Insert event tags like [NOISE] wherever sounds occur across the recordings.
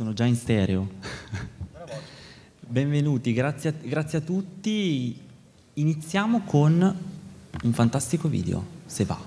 sono già in stereo. Benvenuti, grazie a, grazie a tutti. Iniziamo con un fantastico video, se va.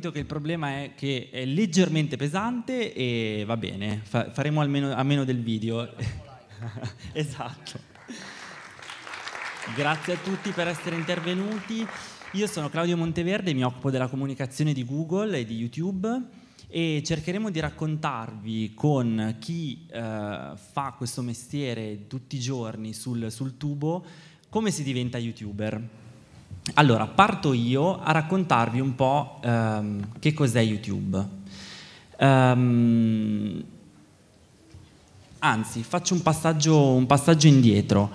capito che il problema è che è leggermente pesante e va bene, fa- faremo almeno, a meno del video. [LAUGHS] esatto. Grazie a tutti per essere intervenuti. Io sono Claudio Monteverde, mi occupo della comunicazione di Google e di YouTube e cercheremo di raccontarvi con chi eh, fa questo mestiere tutti i giorni sul, sul tubo come si diventa youtuber. Allora, parto io a raccontarvi un po' um, che cos'è YouTube. Um, anzi, faccio un passaggio, un passaggio, indietro.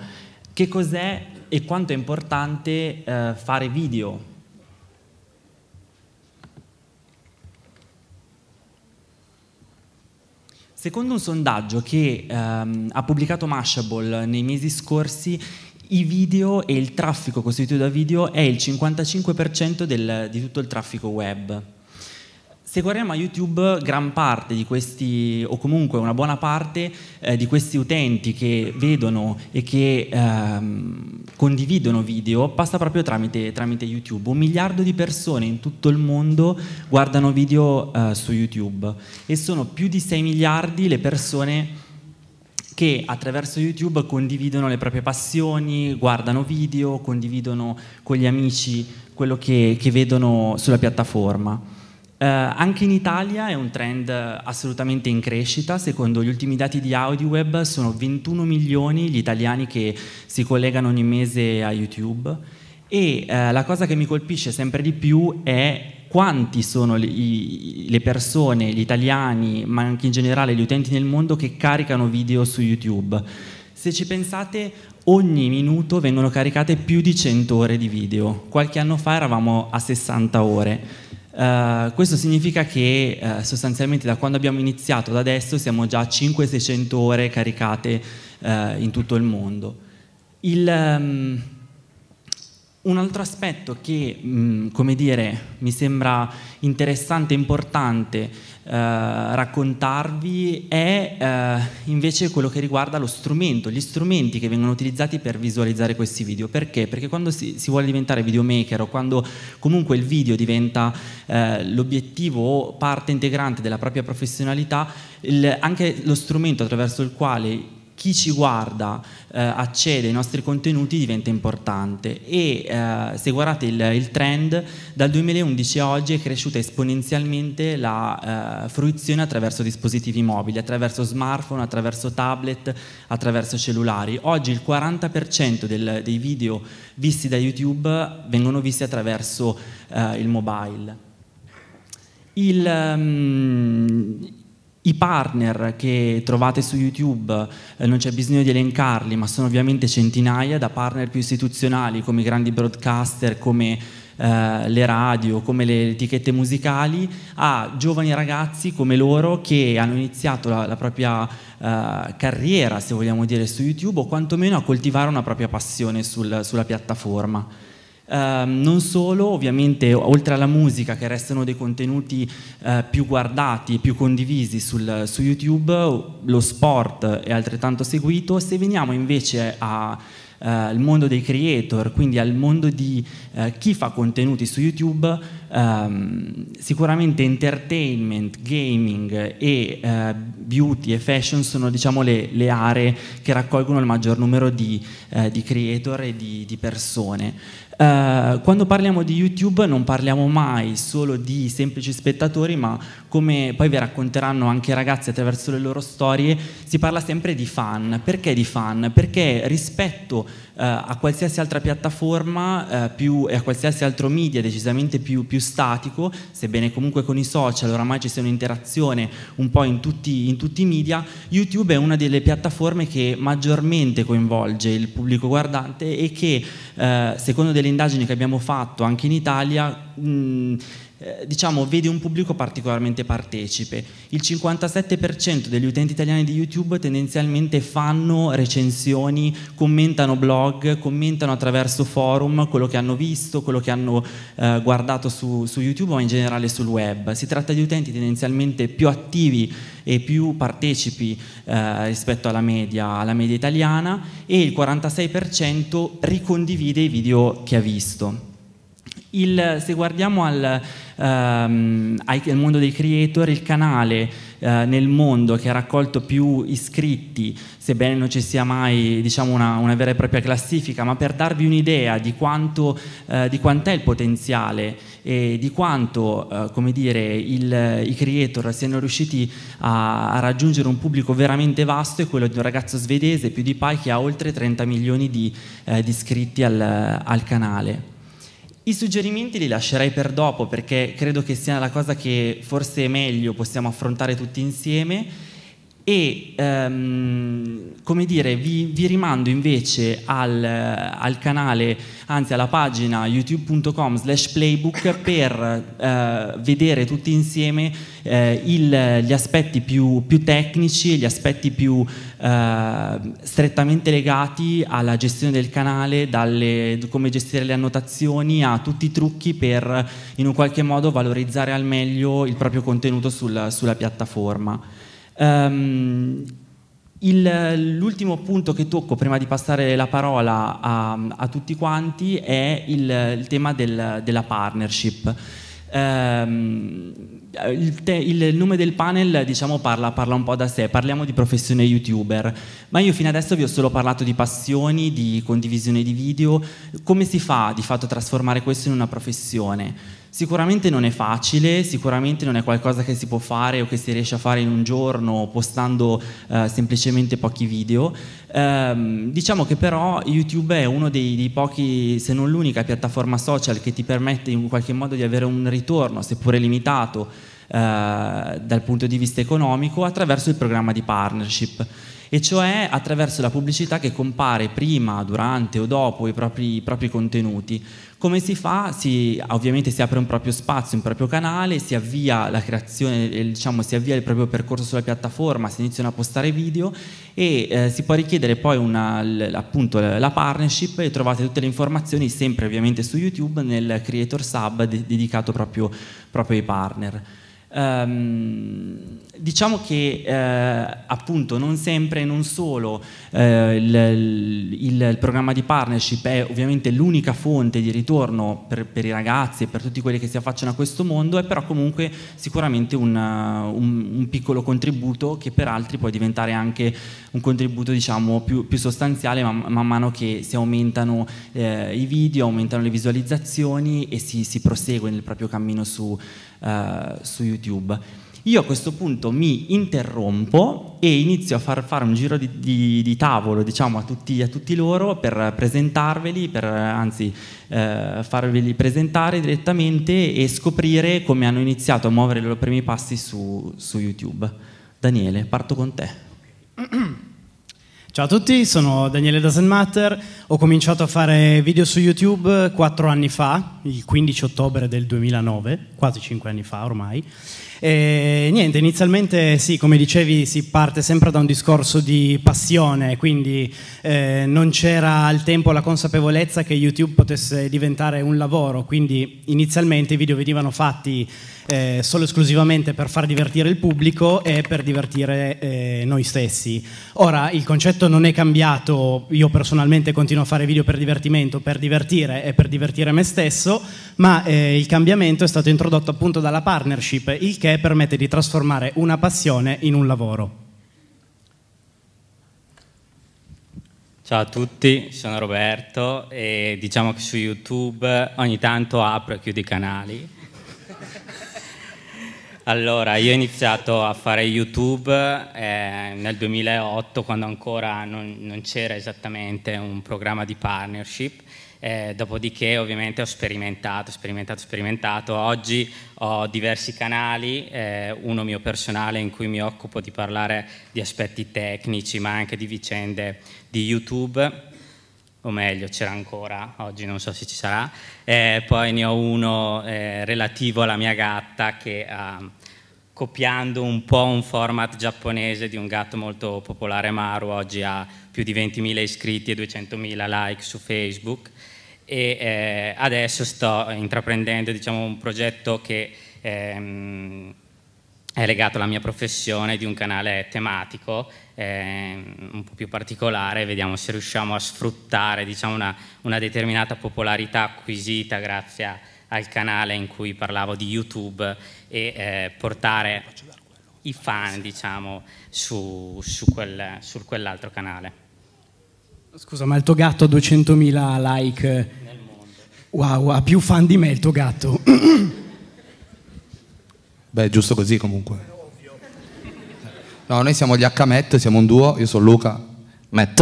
Che cos'è e quanto è importante uh, fare video? Secondo un sondaggio che um, ha pubblicato Mashable nei mesi scorsi, i video e il traffico costituito da video è il 55% del, di tutto il traffico web. Se guardiamo a YouTube, gran parte di questi, o comunque una buona parte eh, di questi utenti che vedono e che ehm, condividono video passa proprio tramite, tramite, YouTube. Un miliardo di persone in tutto il mondo guardano video eh, su YouTube e sono più di 6 miliardi le persone che che attraverso YouTube condividono le proprie passioni, guardano video, condividono con gli amici quello che, che vedono sulla piattaforma. Eh, anche in Italia è un trend assolutamente in crescita, secondo gli ultimi dati di AudiWeb sono 21 milioni gli italiani che si collegano ogni mese a YouTube e eh, la cosa che mi colpisce sempre di più è quanti sono li, le persone, gli italiani, ma anche in generale gli utenti nel mondo che caricano video su YouTube. Se ci pensate, ogni minuto vengono caricate più di 100 ore di video. Qualche anno fa eravamo a 60 ore. Uh, questo significa che uh, sostanzialmente da quando abbiamo iniziato ad adesso siamo già a 500-600 ore caricate uh, in tutto il mondo. Il, um, un altro aspetto che, mm, come dire, mi sembra interessante e importante eh, raccontarvi è eh, invece quello che riguarda lo strumento, gli strumenti che vengono utilizzati per visualizzare questi video. Perché? Perché quando si, si vuole diventare videomaker o quando comunque il video diventa eh, l'obiettivo o parte integrante della propria professionalità, il, anche lo strumento attraverso il quale chi ci guarda eh, accede ai nostri contenuti diventa importante e eh, se guardate il, il, trend dal 2011 a oggi è cresciuta esponenzialmente la eh, fruizione attraverso dispositivi mobili, attraverso smartphone, attraverso tablet, attraverso cellulari. Oggi il 40% del, dei video visti da YouTube vengono visti attraverso eh, il mobile. Il, um, i partner che trovate su YouTube, eh, non c'è bisogno di elencarli, ma sono ovviamente centinaia, da partner più istituzionali come i grandi broadcaster, come eh, le radio, come le etichette musicali, a giovani ragazzi come loro che hanno iniziato la, la propria eh, carriera, se vogliamo dire, su YouTube o quantomeno a coltivare una propria passione sul, sulla piattaforma. Ehm, non solo, ovviamente, oltre alla musica, che restano dei contenuti uh, più guardati e più condivisi sul, su YouTube, lo sport è altrettanto seguito. Se veniamo invece eh, al uh, mondo dei creator, quindi al mondo di uh, chi fa contenuti su YouTube, um, sicuramente entertainment, gaming e beauty e fashion sono diciamo, le, le, aree che raccolgono il maggior numero di, di creator e di, di persone. Eh, quando parliamo di YouTube non parliamo mai solo di semplici spettatori, ma come poi vi racconteranno anche i ragazzi attraverso le loro storie, si parla sempre di fan. Perché di fan? Perché rispetto uh, a qualsiasi altra piattaforma uh, più, e a qualsiasi altro media decisamente più, più, statico, sebbene comunque con i social oramai ci sia un'interazione un po' in tutti, in tutti i media, YouTube è una delle piattaforme che maggiormente coinvolge il pubblico guardante e che secondo delle le indagini che abbiamo fatto anche in Italia mh, eh, diciamo, vede un pubblico particolarmente partecipe. Il 57% degli utenti italiani di YouTube tendenzialmente fanno recensioni, commentano blog, commentano attraverso forum quello che hanno visto, quello che hanno eh, guardato su, su YouTube o in generale sul web. Si tratta di utenti tendenzialmente più attivi e più partecipi eh, rispetto alla media, alla media italiana e il 46% ricondivide i video che ha visto. Il, se guardiamo al, ehm, al, mondo dei creator, il canale eh, nel mondo che ha raccolto più iscritti, sebbene non ci sia mai diciamo, una, una, vera e propria classifica, ma per darvi un'idea di, quanto, eh, di quant'è il potenziale e di quanto eh, dire, il, i creator siano riusciti a, a, raggiungere un pubblico veramente vasto è quello di un ragazzo svedese, PewDiePie, che ha oltre 30 milioni di, eh, di iscritti al, al canale. I suggerimenti li lascerei per dopo perché credo che sia la cosa che forse è meglio possiamo affrontare tutti insieme e um, come dire vi, vi rimando invece al, al, canale, anzi alla pagina youtube.com slash playbook per uh, vedere tutti insieme uh, il, gli aspetti più, più, tecnici, gli aspetti più Ehm, strettamente legati alla gestione del canale, dalle, come gestire le annotazioni, a tutti i trucchi per in un qualche modo valorizzare al meglio il proprio contenuto sul, sulla piattaforma. Um, l'ultimo punto che tocco prima di passare la parola a, a tutti quanti è il, il tema del, della partnership. Ehm, il, te, il, nome del panel diciamo, parla, parla, un po' da sé, parliamo di professione youtuber, ma io fino adesso vi ho solo parlato di passioni, di condivisione di video, come si fa di fatto a trasformare questo in una professione? Sicuramente non è facile, sicuramente non è qualcosa che si può fare o che si riesce a fare in un giorno postando eh, semplicemente pochi video. Ehm, diciamo che però YouTube è uno dei, dei, pochi, se non l'unica piattaforma social che ti permette in qualche modo di avere un ritorno, seppure limitato eh, dal punto di vista economico, attraverso il programma di partnership e cioè attraverso la pubblicità che compare prima, durante o dopo i propri, i propri contenuti. Come si fa? Si, ovviamente si apre un proprio spazio, un proprio canale, si avvia la creazione, eh, diciamo, si avvia il proprio percorso sulla piattaforma, si iniziano a postare video e eh, si può richiedere poi una, appunto la partnership e trovate tutte le informazioni sempre ovviamente su YouTube nel Creator Sub de- dedicato proprio, proprio ai partner. Um, Diciamo che eh, appunto non sempre e non solo eh, il, il, il, programma di partnership è ovviamente l'unica fonte di ritorno per, per, i ragazzi e per tutti quelli che si affacciano a questo mondo, è però comunque sicuramente una, un, un, piccolo contributo che per altri può diventare anche un contributo diciamo, più, più, sostanziale man, man, mano che si aumentano eh, i video, aumentano le visualizzazioni e si, si prosegue nel proprio cammino su, eh, su YouTube. Io a questo punto mi interrompo e inizio a far fare un giro di, di, di tavolo diciamo, a, tutti, a, tutti, loro per presentarveli, per anzi eh, farveli presentare direttamente e scoprire come hanno iniziato a muovere i loro primi passi su, su YouTube. Daniele, parto con te. Ciao a tutti, sono Daniele Doesn't Matter. Ho cominciato a fare video su YouTube quattro anni fa, il 15 ottobre del 2009, quasi cinque anni fa ormai. E niente, inizialmente sì, come dicevi, si parte sempre da un discorso di passione, quindi eh, non c'era al tempo la consapevolezza che YouTube potesse diventare un lavoro, quindi inizialmente i video venivano fatti eh, solo e esclusivamente per far divertire il pubblico e per divertire eh, noi stessi. Ora il concetto non è cambiato, io personalmente continuo continuo a fare video per divertimento, per divertire e per divertire me stesso, ma eh, il cambiamento è stato introdotto appunto dalla partnership, il che permette di trasformare una passione in un lavoro. Ciao a tutti, sono Roberto e diciamo che su YouTube ogni tanto apro e chiudo i canali allora, io ho iniziato a fare YouTube eh, nel 2008 quando ancora non, non c'era esattamente un programma di partnership eh, dopodiché ovviamente ho sperimentato, sperimentato, sperimentato. Oggi ho diversi canali, eh, uno mio personale in cui mi occupo di parlare di aspetti tecnici ma anche di vicende di YouTube o meglio c'era ancora, oggi non so se ci sarà, eh, poi ne ho uno eh, relativo alla mia gatta che ha ehm, copiando un po' un format giapponese di un gatto molto popolare Maru, oggi ha più di 20.000 iscritti e 200.000 like su Facebook e eh, adesso sto intraprendendo diciamo, un progetto che ehm, è legato alla mia professione di un canale tematico eh, un po' più particolare, vediamo se riusciamo a sfruttare diciamo, una, una, determinata popolarità acquisita grazie al canale in cui parlavo di YouTube e eh, portare i fan diciamo, su, su, quel, su quell'altro canale. Scusa, ma il tuo gatto ha 200.000 like nel mondo. Wow, ha più fan di me il tuo gatto. [COUGHS] Beh, giusto così comunque. No, noi siamo gli H-Met, siamo un duo, io sono Luca. Met.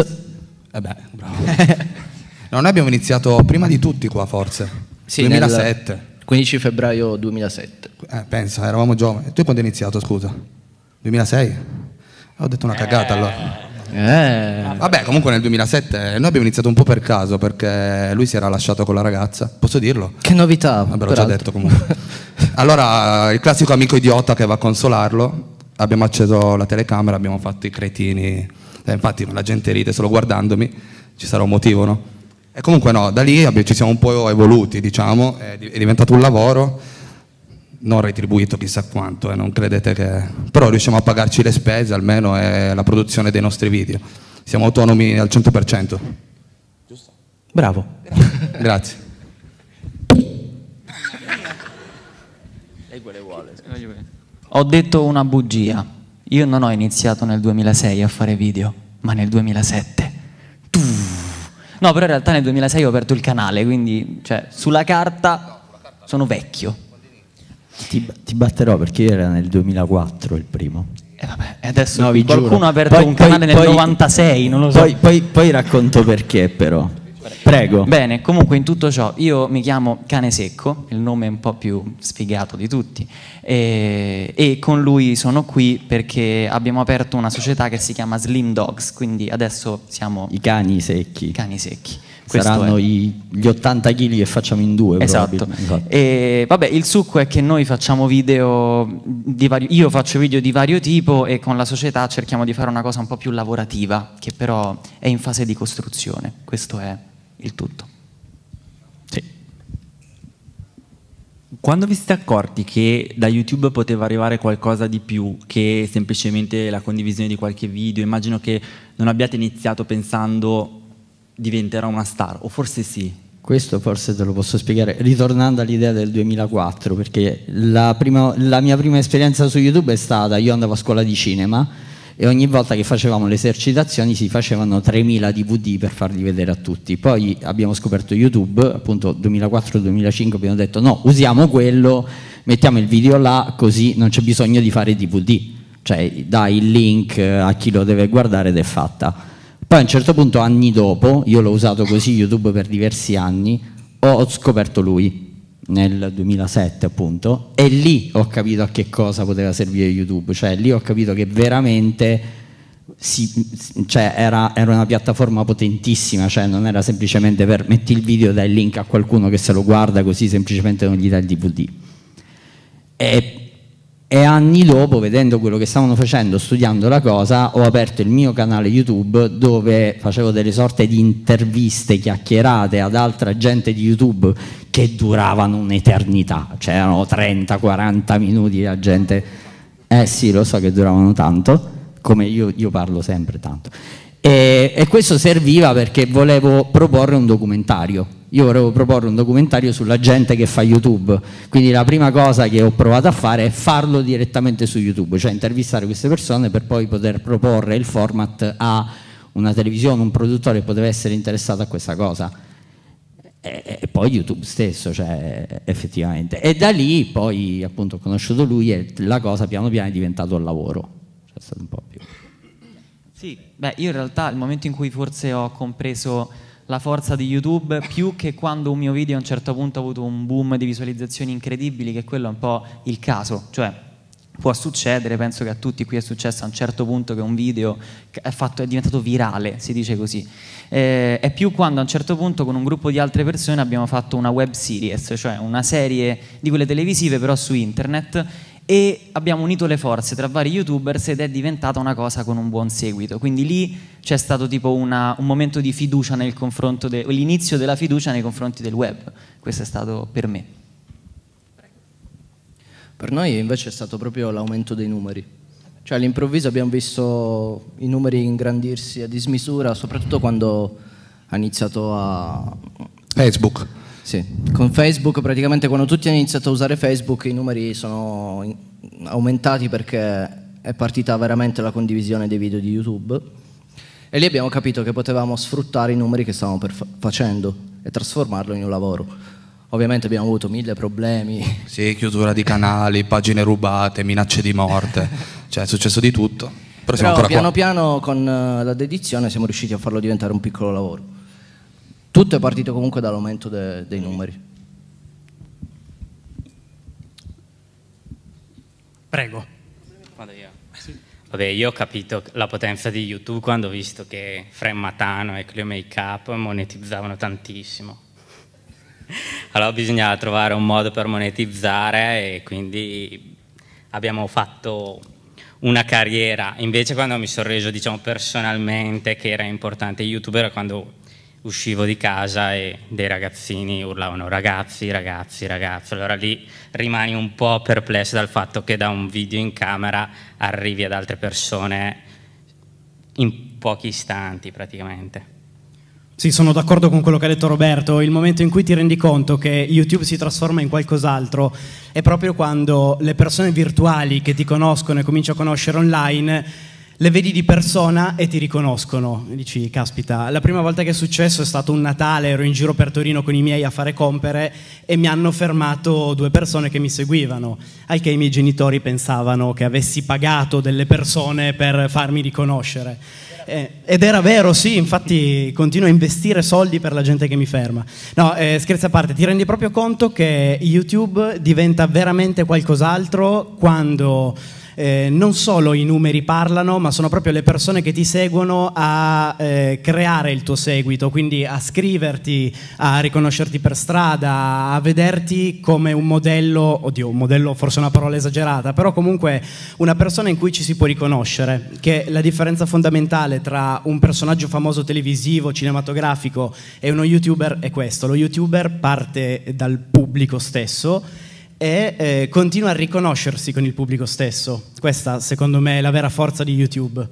Eh beh, bravo. [LAUGHS] no, noi abbiamo iniziato prima di tutti qua forse. Sì, 2007. 15 febbraio 2007. Eh, pensa, eravamo giovani. Tu quando hai iniziato, scusa? 2006? Ho detto una cagata eh. allora. Eh. Vabbè, comunque nel 2007 eh, noi abbiamo iniziato un po' per caso perché lui si era lasciato con la ragazza. Posso dirlo? Che novità! Vabbè, l'ho già detto comunque. allora, il classico amico idiota che va a consolarlo abbiamo acceso la telecamera, abbiamo fatto i cretini, eh, infatti la gente ride solo guardandomi, ci sarà un motivo, no? E comunque no, da lì ci siamo un po' evoluti, diciamo, è, diventato un lavoro, non retribuito chissà quanto, eh, non credete che... però riusciamo a pagarci le spese almeno è eh, la produzione dei nostri video, siamo autonomi al 100%. Giusto. Bravo. Grazie. ho detto una bugia. Io non ho iniziato nel 2006 a fare video, ma nel 2007. Tu. No, però in realtà nel 2006 ho aperto il canale, quindi cioè, sulla carta sono vecchio. Ti, ti batterò perché io era nel 2004 il primo. Eh, e vabbè, adesso no, qualcuno giuro. ha aperto poi, un poi, canale nel poi, 96, non lo so. Poi, racconto perché però. Prego. Bene, comunque in tutto ciò io mi chiamo Cane Secco, il nome un po' più sfigato di tutti, e, e con lui sono qui perché abbiamo aperto una società che si chiama Slim Dogs, quindi adesso siamo... I cani secchi. I cani secchi. Questo Saranno i, gli 80 kg che facciamo in due. Esatto. esatto. E, vabbè, il succo è che noi facciamo video, di vario, io faccio video di vario tipo e con la società cerchiamo di fare una cosa un po' più lavorativa, che però è in fase di costruzione. Questo è il tutto. Sì. Quando vi siete accorti che da YouTube poteva arrivare qualcosa di più che semplicemente la condivisione di qualche video? Immagino che non abbiate iniziato pensando diventerò una star, o forse sì, questo forse te lo posso spiegare, ritornando all'idea del 2004, perché la, prima, la, mia prima esperienza su YouTube è stata, io andavo a scuola di cinema e ogni volta che facevamo le esercitazioni si facevano 3.000 DVD per farli vedere a tutti. Poi abbiamo scoperto YouTube, appunto 2004-2005 abbiamo detto no, usiamo quello, mettiamo il video là così non c'è bisogno di fare DVD, cioè dai il link a chi lo deve guardare ed è fatta. Poi a un certo punto, anni dopo, io l'ho usato così YouTube per diversi anni, ho scoperto lui, nel 2007 appunto, e lì ho capito a che cosa poteva servire YouTube, cioè lì ho capito che veramente si, cioè era, era, una piattaforma potentissima, cioè non era semplicemente per metti il video, dai il link a qualcuno che se lo guarda così semplicemente non gli dai il DVD. E e anni dopo, vedendo quello che stavano facendo, studiando la cosa, ho aperto il mio canale YouTube dove facevo delle sorte di interviste chiacchierate ad altra gente di YouTube che duravano un'eternità, c'erano 30-40 minuti la gente, eh sì lo so che duravano tanto, come io, io parlo sempre tanto. E, e, questo serviva perché volevo proporre un documentario. Io volevo proporre un documentario sulla gente che fa YouTube, quindi la prima cosa che ho provato a fare è farlo direttamente su YouTube, cioè intervistare queste persone per poi poter proporre il format a una televisione, un produttore che poteva essere interessato a questa cosa. E, e poi YouTube stesso, cioè, effettivamente. E da lì poi appunto ho conosciuto lui e la cosa piano piano è diventato un lavoro. Cioè, è stato un po' più. Sì, beh, io in realtà il momento in cui forse ho compreso la forza di YouTube più che quando un mio video a un certo punto ha avuto un boom di visualizzazioni incredibili, che quello è un po' il caso, cioè può succedere, penso che a tutti qui è successo a un certo punto che un video è, fatto, è diventato virale, si dice così. Eh, è più quando a un certo punto con un gruppo di altre persone abbiamo fatto una web series, cioè una serie di quelle televisive però su internet e abbiamo unito le forze tra vari youtubers ed è diventata una cosa con un buon seguito. Quindi lì c'è stato tipo una, un momento di fiducia nel confronto, de, l'inizio della fiducia nei confronti del web. Questo è stato per me. Per noi invece è stato proprio l'aumento dei numeri. Cioè all'improvviso abbiamo visto i numeri ingrandirsi a dismisura, soprattutto quando ha iniziato a... Facebook. Sì, con Facebook praticamente quando tutti hanno iniziato a usare Facebook i numeri sono aumentati perché è partita veramente la condivisione dei video di YouTube e lì abbiamo capito che potevamo sfruttare i numeri che stavamo fa facendo e trasformarlo in un lavoro. Ovviamente abbiamo avuto mille problemi. Sì, chiusura di canali, pagine rubate, minacce di morte, [LAUGHS] cioè è successo di tutto. Però, Però piano qua. piano con eh, la dedizione siamo riusciti a farlo diventare un piccolo lavoro. Tutto è partito comunque dall'aumento de, dei numeri. Prego. Vabbè, io ho capito la potenza di YouTube quando ho visto che Fren Matano e Clio Makeup monetizzavano tantissimo. Allora bisognava trovare un modo per monetizzare e quindi abbiamo fatto una carriera. Invece quando mi sono reso diciamo, personalmente che era importante YouTube era quando uscivo di casa e dei ragazzini urlavano ragazzi, ragazzi, ragazzi. Allora lì rimani un po' perplesso dal fatto che da un video in camera arrivi ad altre persone in pochi istanti praticamente. Sì, sono d'accordo con quello che ha detto Roberto. Il momento in cui ti rendi conto che YouTube si trasforma in qualcos'altro è proprio quando le persone virtuali che ti conoscono e cominciano a conoscere online le vedi di persona e ti riconoscono. dici, caspita, la prima volta che è successo è stato un Natale, ero in giro per Torino con i miei a fare compere e mi hanno fermato due persone che mi seguivano, al che i miei genitori pensavano che avessi pagato delle persone per farmi riconoscere. Eh, ed era vero, sì, infatti continuo a investire soldi per la gente che mi ferma. No, eh, scherzi a parte, ti rendi proprio conto che YouTube diventa veramente qualcos'altro quando eh, non solo i numeri parlano, ma sono proprio le persone che ti seguono a eh, creare il tuo seguito, quindi a scriverti, a riconoscerti per strada, a vederti come un modello, oddio, un modello forse una parola esagerata, però comunque una persona in cui ci si può riconoscere, che la differenza fondamentale tra un personaggio famoso televisivo, cinematografico e uno youtuber è questo, lo youtuber parte dal pubblico stesso e eh, continua a riconoscersi con il pubblico stesso. Questa, secondo me, è la vera forza di YouTube.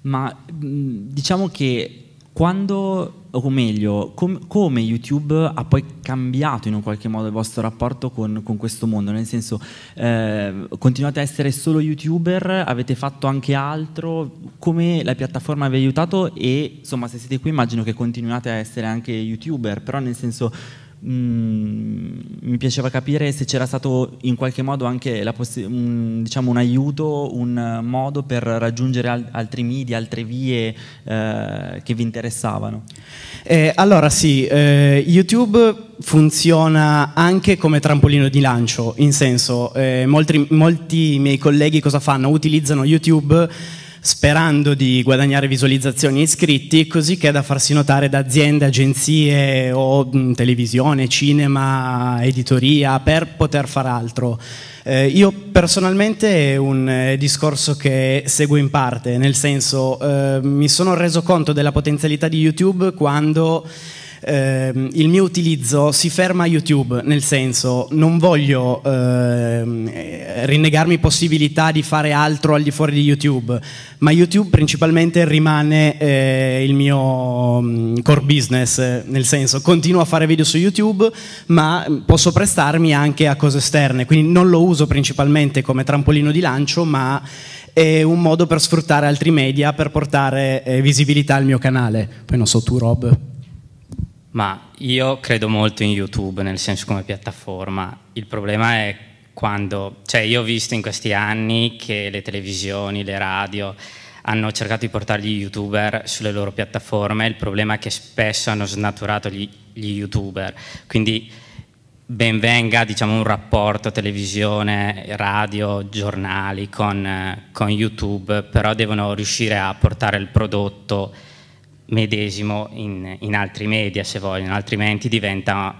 Ma diciamo che quando, o meglio, com- come YouTube ha poi cambiato in un qualche modo il vostro rapporto con, con questo mondo? Nel senso, eh, continuate a essere solo YouTuber, avete fatto anche altro, come la piattaforma vi ha aiutato e insomma se siete qui immagino che continuate a essere anche YouTuber, però nel senso Mm, mi piaceva capire se c'era stato in qualche modo anche possi- un, diciamo un, aiuto, un modo per raggiungere al- altri media, altre vie eh, che vi interessavano. Eh, allora sì, eh, YouTube funziona anche come trampolino di lancio, in senso eh, molti, molti miei colleghi cosa fanno? Utilizzano YouTube sperando di guadagnare visualizzazioni e iscritti, così che da farsi notare da aziende, agenzie o mh, mm, televisione, cinema, editoria, per poter fare altro. Eh, io personalmente è un eh, discorso che seguo in parte, nel senso eh, mi sono reso conto della potenzialità di YouTube quando ehm, il mio utilizzo si ferma a YouTube, nel senso non voglio ehm, eh, rinnegarmi possibilità di fare altro al di fuori di YouTube, ma YouTube principalmente rimane eh, il mio mm, core business, nel senso continuo a fare video su YouTube, ma posso prestarmi anche a cose esterne, quindi non lo uso principalmente come trampolino di lancio, ma è un modo per sfruttare altri media per portare eh, visibilità al mio canale. Poi non so tu Rob. Ma io credo molto in YouTube, nel senso come piattaforma. Il problema è quando, cioè io ho visto in questi anni che le televisioni, le radio hanno cercato di portare gli youtuber sulle loro piattaforme, il problema è che spesso hanno snaturato gli, gli youtuber, quindi benvenga diciamo, un rapporto televisione, radio, giornali con, eh, con YouTube, però devono riuscire a portare il prodotto medesimo in, in altri media se vogliono, altrimenti diventa,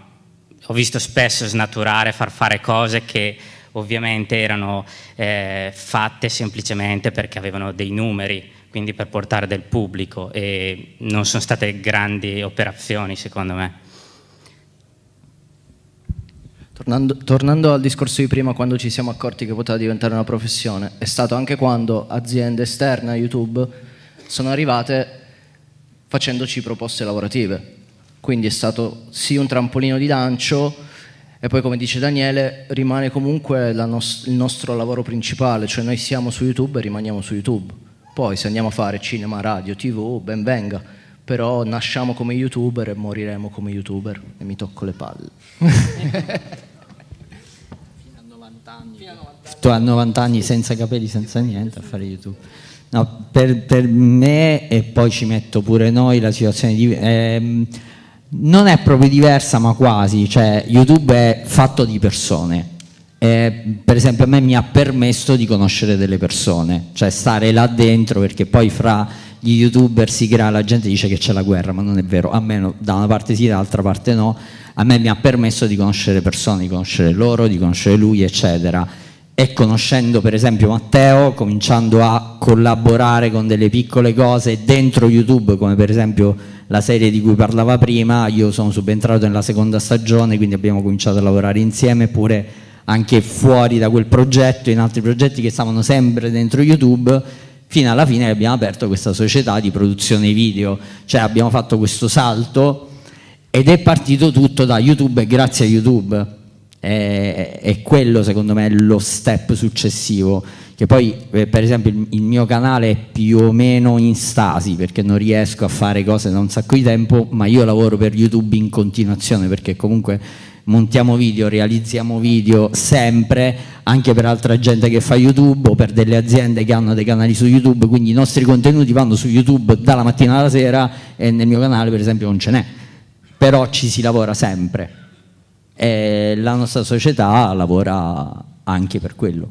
ho visto spesso snaturare, far fare cose che ovviamente erano eh, fatte semplicemente perché avevano dei numeri, quindi per portare del pubblico e non sono state grandi operazioni secondo me. Tornando, tornando, al discorso di prima, quando ci siamo accorti che poteva diventare una professione, è stato anche quando aziende esterne a YouTube sono arrivate facendoci proposte lavorative. Quindi è stato sì un trampolino di lancio e poi come dice Daniele rimane comunque nos- il nostro lavoro principale, cioè noi siamo su YouTube e rimaniamo su YouTube. Poi se andiamo a fare cinema, radio, tv, ben venga, però nasciamo come youtuber e moriremo come youtuber e mi tocco le palle. Fino a 90 anni. Tu hai 90 anni senza capelli, senza niente a fare YouTube. No, per, per, me, e poi ci metto pure noi, la situazione di, eh, non è proprio diversa, ma quasi. Cioè, YouTube è fatto di persone. Eh, per esempio, a me mi ha permesso di conoscere delle persone, cioè stare là dentro, perché poi fra gli youtuber si crea, la gente dice che c'è la guerra, ma non è vero, a me da una parte sì, dall'altra parte no, a me mi ha permesso di conoscere persone, di conoscere loro, di conoscere lui, eccetera e conoscendo per esempio Matteo, cominciando a collaborare con delle piccole cose dentro YouTube, come per esempio la serie di cui parlava prima, io sono subentrato nella seconda stagione, quindi abbiamo cominciato a lavorare insieme, pure anche fuori da quel progetto, in altri progetti che stavano sempre dentro YouTube, fino alla fine abbiamo aperto questa società di produzione video, cioè abbiamo fatto questo salto ed è partito tutto da YouTube e grazie a YouTube è, è, quello secondo me lo step successivo che poi eh, per esempio il, il, mio canale è più o meno in stasi perché non riesco a fare cose da un sacco di tempo ma io lavoro per youtube in continuazione perché comunque montiamo video, realizziamo video sempre anche per altra gente che fa youtube o per delle aziende che hanno dei canali su youtube quindi i nostri contenuti vanno su youtube dalla mattina alla sera e nel mio canale per esempio non ce n'è però ci si lavora sempre e la nostra società lavora anche per quello,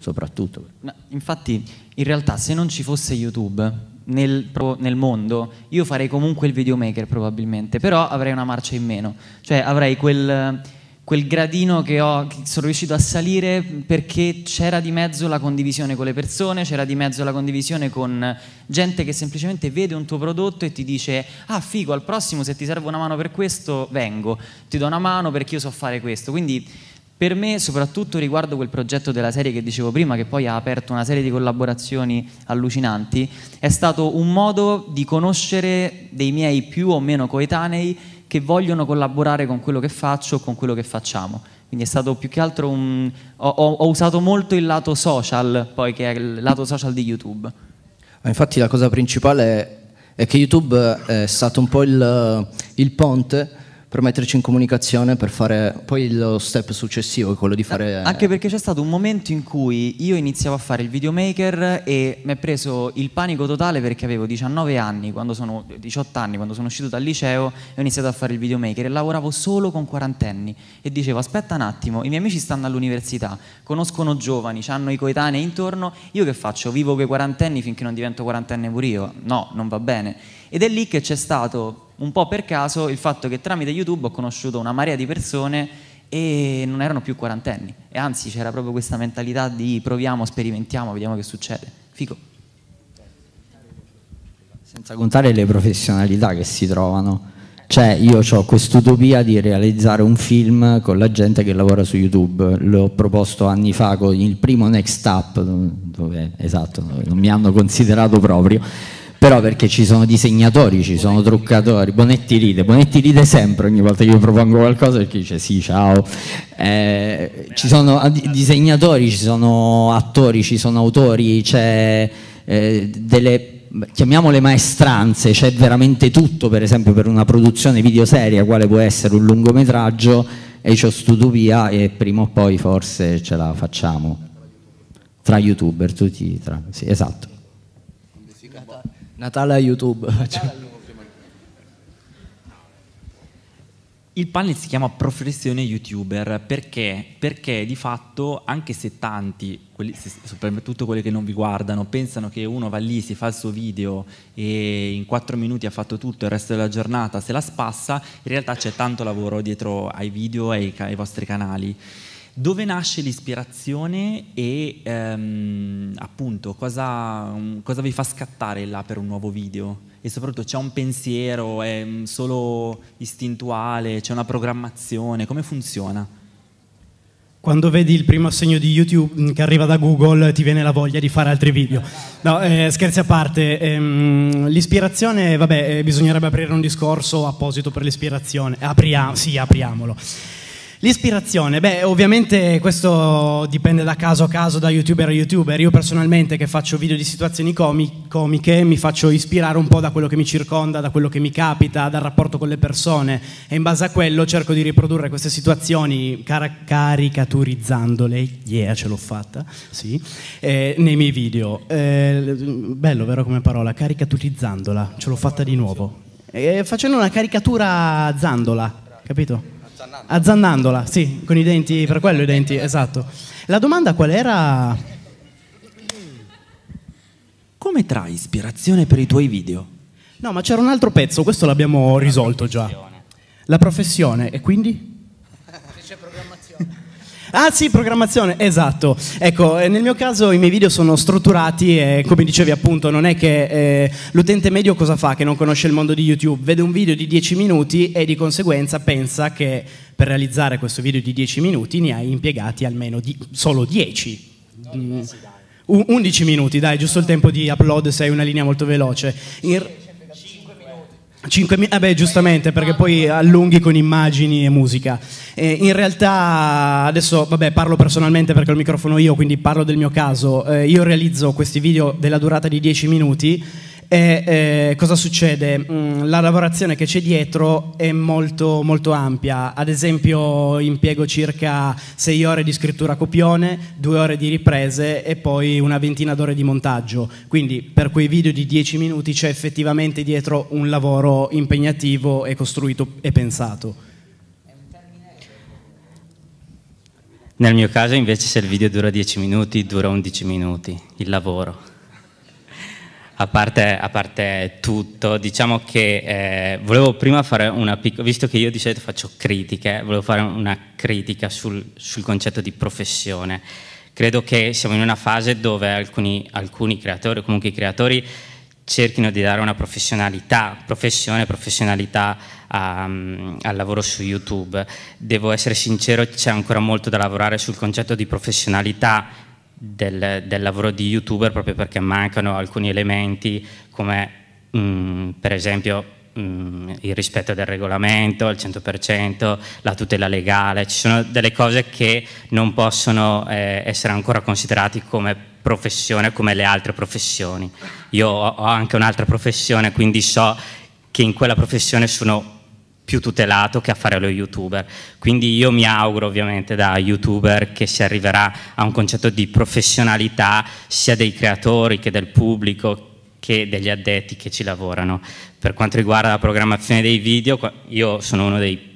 soprattutto. No, infatti, in realtà, se non ci fosse YouTube nel, nel, mondo, io farei comunque il videomaker probabilmente, però avrei una marcia in meno, cioè avrei quel quel gradino che, ho, che sono riuscito a salire perché c'era di mezzo la condivisione con le persone, c'era di mezzo la condivisione con gente che semplicemente vede un tuo prodotto e ti dice ah figo al prossimo se ti serve una mano per questo vengo, ti do una mano perché io so fare questo. Quindi per me, soprattutto riguardo quel progetto della serie che dicevo prima, che poi ha aperto una serie di collaborazioni allucinanti, è stato un modo di conoscere dei miei più o meno coetanei che vogliono collaborare con quello che faccio o con quello che facciamo. Quindi è stato più che altro un... Ho, ho usato molto il lato social, poi che è il lato social di YouTube. Infatti la cosa principale è, è che YouTube è stato un po' il, il ponte per metterci in comunicazione, per fare poi lo step successivo, quello di fare... Anche perché c'è stato un momento in cui io iniziavo a fare il videomaker e mi è preso il panico totale perché avevo 19 anni, quando sono 18 anni, quando sono uscito dal liceo e ho iniziato a fare il videomaker e lavoravo solo con quarantenni e dicevo aspetta un attimo, i miei amici stanno all'università, conoscono giovani, hanno i coetanei intorno, io che faccio? Vivo quei quarantenni finché non divento quarantenne pure io? No, non va bene. Ed è lì che c'è stato un po' per caso il fatto che tramite YouTube ho conosciuto una marea di persone e non erano più quarantenni. E anzi c'era proprio questa mentalità di proviamo, sperimentiamo, vediamo che succede. Fico. Senza contare le professionalità che si trovano. Cioè io ho quest'utopia di realizzare un film con la gente che lavora su YouTube, l'ho proposto anni fa con il primo Next Up, dove, esatto, dove non mi hanno considerato proprio però perché ci sono disegnatori, ci sono truccatori, Bonetti ride, Bonetti ride sempre ogni volta che io propongo qualcosa perché dice sì ciao, eh, ci sono disegnatori, ci sono attori, ci sono autori, c'è eh, delle chiamiamole maestranze, c'è veramente tutto per esempio per una produzione videoseria quale può essere un lungometraggio e c'ho Stutopia e prima o poi forse ce la facciamo tra youtuber tutti tra, sì, esatto Natale a YouTube. Natale cioè. Il panel si chiama Professione YouTuber perché? Perché di fatto, anche se tanti, quelli, soprattutto quelli che non vi guardano, pensano che uno va lì, si fa il suo video e in 4 minuti ha fatto tutto, il resto della giornata se la spassa, in realtà c'è tanto lavoro dietro ai video e ai, ai vostri canali. Dove nasce l'ispirazione e ehm, appunto cosa, mm, cosa, vi fa scattare là per un nuovo video? E soprattutto c'è un pensiero, è mm, solo istintuale, c'è una programmazione, come funziona? Quando vedi il primo segno di YouTube mm, che arriva da Google ti viene la voglia di fare altri video. No, eh, scherzi a parte, ehm, l'ispirazione, vabbè, eh, bisognerebbe aprire un discorso apposito per l'ispirazione. Apria- sì, apriamolo. L'ispirazione, beh, ovviamente questo dipende da caso a caso, da youtuber a youtuber. Io personalmente che faccio video di situazioni comi- comiche mi faccio ispirare un po' da quello che mi circonda, da quello che mi capita, dal rapporto con le persone e in base a quello cerco di riprodurre queste situazioni car- caricaturizzandole, yeah ce l'ho fatta, sì, eh, nei miei video. Eh, bello vero come parola, caricaturizzandola, ce l'ho fatta di nuovo. Eh, facendo una caricatura zandola, capito? Azzannandola. Azzannandola, sì, con i denti, per quello i denti, esatto. La domanda qual era? Come trai ispirazione per i tuoi video? No, ma c'era un altro pezzo, questo l'abbiamo risolto già. La professione, e quindi? Se c'è programmazione. Ah sì, programmazione, esatto. Ecco, eh, nel mio caso i miei video sono strutturati e come dicevi appunto non è che eh, l'utente medio cosa fa che non conosce il mondo di YouTube? Vede un video di 10 minuti e di conseguenza pensa che per realizzare questo video di 10 minuti ne hai impiegati almeno di, solo 10. No, mm, 11 minuti, dai, giusto il tempo di upload se hai una linea molto veloce. In, 5.000, eh beh, giustamente, perché poi allunghi con immagini e musica. Eh, in realtà, adesso, vabbè, parlo personalmente perché ho il microfono io, quindi parlo del mio caso. Eh, io realizzo questi video della durata di 10 minuti e eh, cosa succede? Mm, la lavorazione che c'è dietro è molto, molto ampia, ad esempio impiego circa 6 ore di scrittura a copione, 2 ore di riprese e poi una ventina d'ore di montaggio, quindi per quei video di 10 minuti c'è effettivamente dietro un lavoro impegnativo e costruito e pensato. Nel mio caso invece se il video dura 10 minuti dura 11 minuti il lavoro, a parte, a parte, tutto, diciamo che eh, volevo prima fare una piccola, visto che io di solito faccio critiche, eh, volevo fare una critica sul, sul concetto di professione. Credo che siamo in una fase dove alcuni, alcuni creatori, o comunque i creatori, cerchino di dare una professionalità, professione, professionalità a, ehm, al lavoro su YouTube. Devo essere sincero, c'è ancora molto da lavorare sul concetto di professionalità del, del, lavoro di youtuber proprio perché mancano alcuni elementi come mh, mm, per esempio mh, mm, il rispetto del regolamento al 100%, la tutela legale, ci sono delle cose che non possono eh, essere ancora considerate come professione come le altre professioni. Io ho, ho anche un'altra professione, quindi so che in quella professione sono più tutelato che a fare lo youtuber. Quindi io mi auguro ovviamente da youtuber che si arriverà a un concetto di professionalità sia dei creatori che del pubblico che degli addetti che ci lavorano. Per quanto riguarda la programmazione dei video, io sono uno dei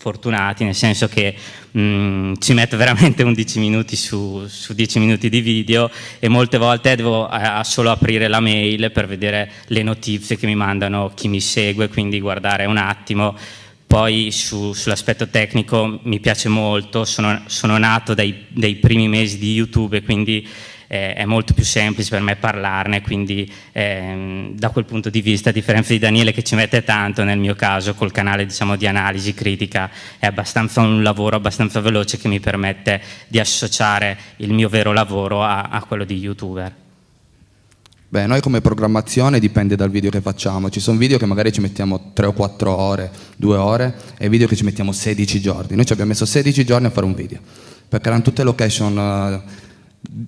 fortunati, nel senso che mh, mm, ci metto veramente 11 minuti su, su, 10 minuti di video e molte volte devo eh, a, solo aprire la mail per vedere le notizie che mi mandano chi mi segue, quindi guardare un attimo. Poi su, sull'aspetto tecnico mi piace molto, sono, sono nato dai, dai primi mesi di YouTube e quindi eh, è molto più semplice per me parlarne, quindi ehm, da quel punto di vista, a differenza di Daniele che ci mette tanto, nel mio caso col canale diciamo, di analisi critica è abbastanza un lavoro abbastanza veloce che mi permette di associare il mio vero lavoro a, a quello di youtuber. Beh, noi come programmazione dipende dal video che facciamo. Ci sono video che magari ci mettiamo 3 o 4 ore, 2 ore, e video che ci mettiamo 16 giorni. Noi ci abbiamo messo 16 giorni a fare un video, perché erano tutte location eh,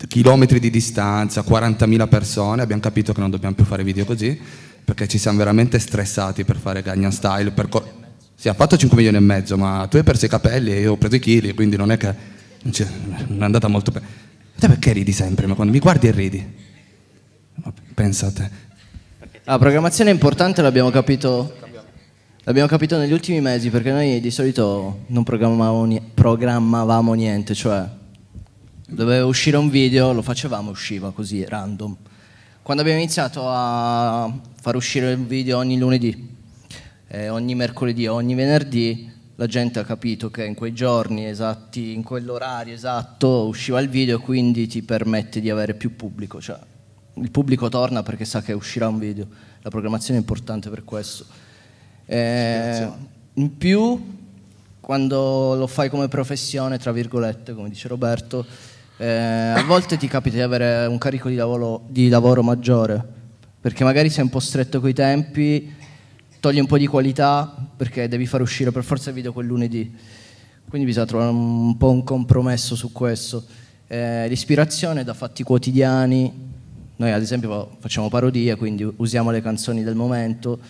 chilometri di distanza, 40.000 persone, abbiamo capito che non dobbiamo più fare video così, perché ci siamo veramente stressati per fare Gangnam Style. Per co- sì, ha fatto 5 milioni e mezzo, ma tu hai perso i capelli e io ho preso i chili, quindi non è che... Non, non è andata molto bene. Te perché ridi sempre? Ma quando mi guardi e ridi? Pensa a te. La programmazione è importante, l'abbiamo capito L'abbiamo capito negli ultimi mesi perché noi di solito non programmavamo, programmavamo niente, cioè doveva uscire un video, lo facevamo, e usciva così, random. Quando abbiamo iniziato a far uscire un video ogni lunedì, eh, ogni mercoledì, ogni venerdì, la gente ha capito che in quei giorni esatti, in quell'orario esatto, usciva il video, quindi ti permette di avere più pubblico. Cioè, il pubblico torna perché sa che uscirà un video. La programmazione è importante per questo. Eh, in più, quando lo fai come professione, tra virgolette, come dice Roberto, eh, a volte ti capita di avere un carico di lavoro, di lavoro maggiore, perché magari sei un po' stretto coi tempi, togli un po' di qualità, perché devi far uscire per forza il video quel lunedì. Quindi bisogna trovare un po' un compromesso su questo. Eh, l'ispirazione da fatti quotidiani, noi ad esempio facciamo parodie, quindi usiamo le canzoni del momento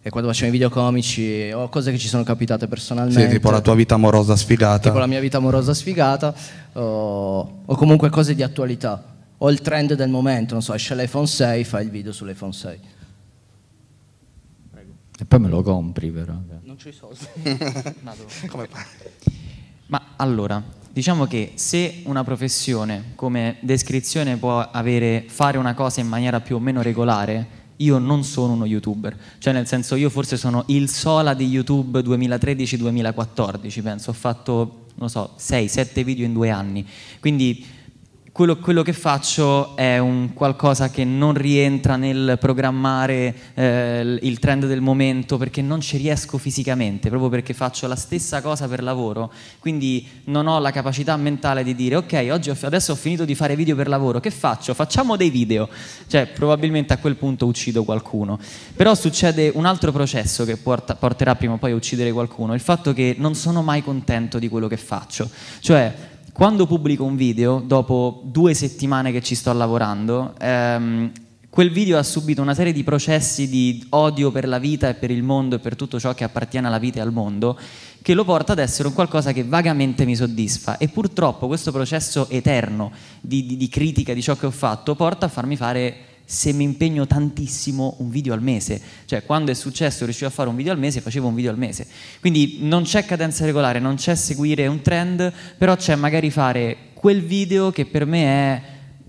e quando facciamo i video comici o cose che ci sono capitate personalmente. Sì, tipo la tua vita amorosa sfigata. Tipo la mia vita amorosa sfigata o, o comunque cose di attualità o il trend del momento, non so, esce l'iPhone 6, fai il video sull'iPhone 6. E poi me lo compri vero? Non c'ho i soldi. [LAUGHS] Come Ma allora, diciamo che se una professione come descrizione può avere, fare una cosa in maniera più o meno regolare, io non sono uno youtuber, cioè nel senso io forse sono il sola di YouTube 2013-2014, penso, ho fatto, non so, 6-7 video in due anni, quindi quello, quello, che faccio è un qualcosa che non rientra nel programmare eh, il trend del momento perché non ci riesco fisicamente, proprio perché faccio la stessa cosa per lavoro, quindi non ho la capacità mentale di dire ok, oggi ho, adesso ho finito di fare video per lavoro, che faccio? Facciamo dei video, cioè probabilmente a quel punto uccido qualcuno, però succede un altro processo che porta, porterà prima o poi a uccidere qualcuno, il fatto che non sono mai contento di quello che faccio, cioè quando pubblico un video, dopo due settimane che ci sto lavorando, ehm, quel video ha subito una serie di processi di odio per la vita e per il mondo e per tutto ciò che appartiene alla vita e al mondo, che lo porta ad essere un qualcosa che vagamente mi soddisfa. E purtroppo questo processo eterno di, di, di critica di ciò che ho fatto porta a farmi fare se mi impegno tantissimo un video al mese. Cioè, quando è successo riuscivo a fare un video al mese, facevo un video al mese. Quindi non c'è cadenza regolare, non c'è seguire un trend, però c'è magari fare quel video che per me è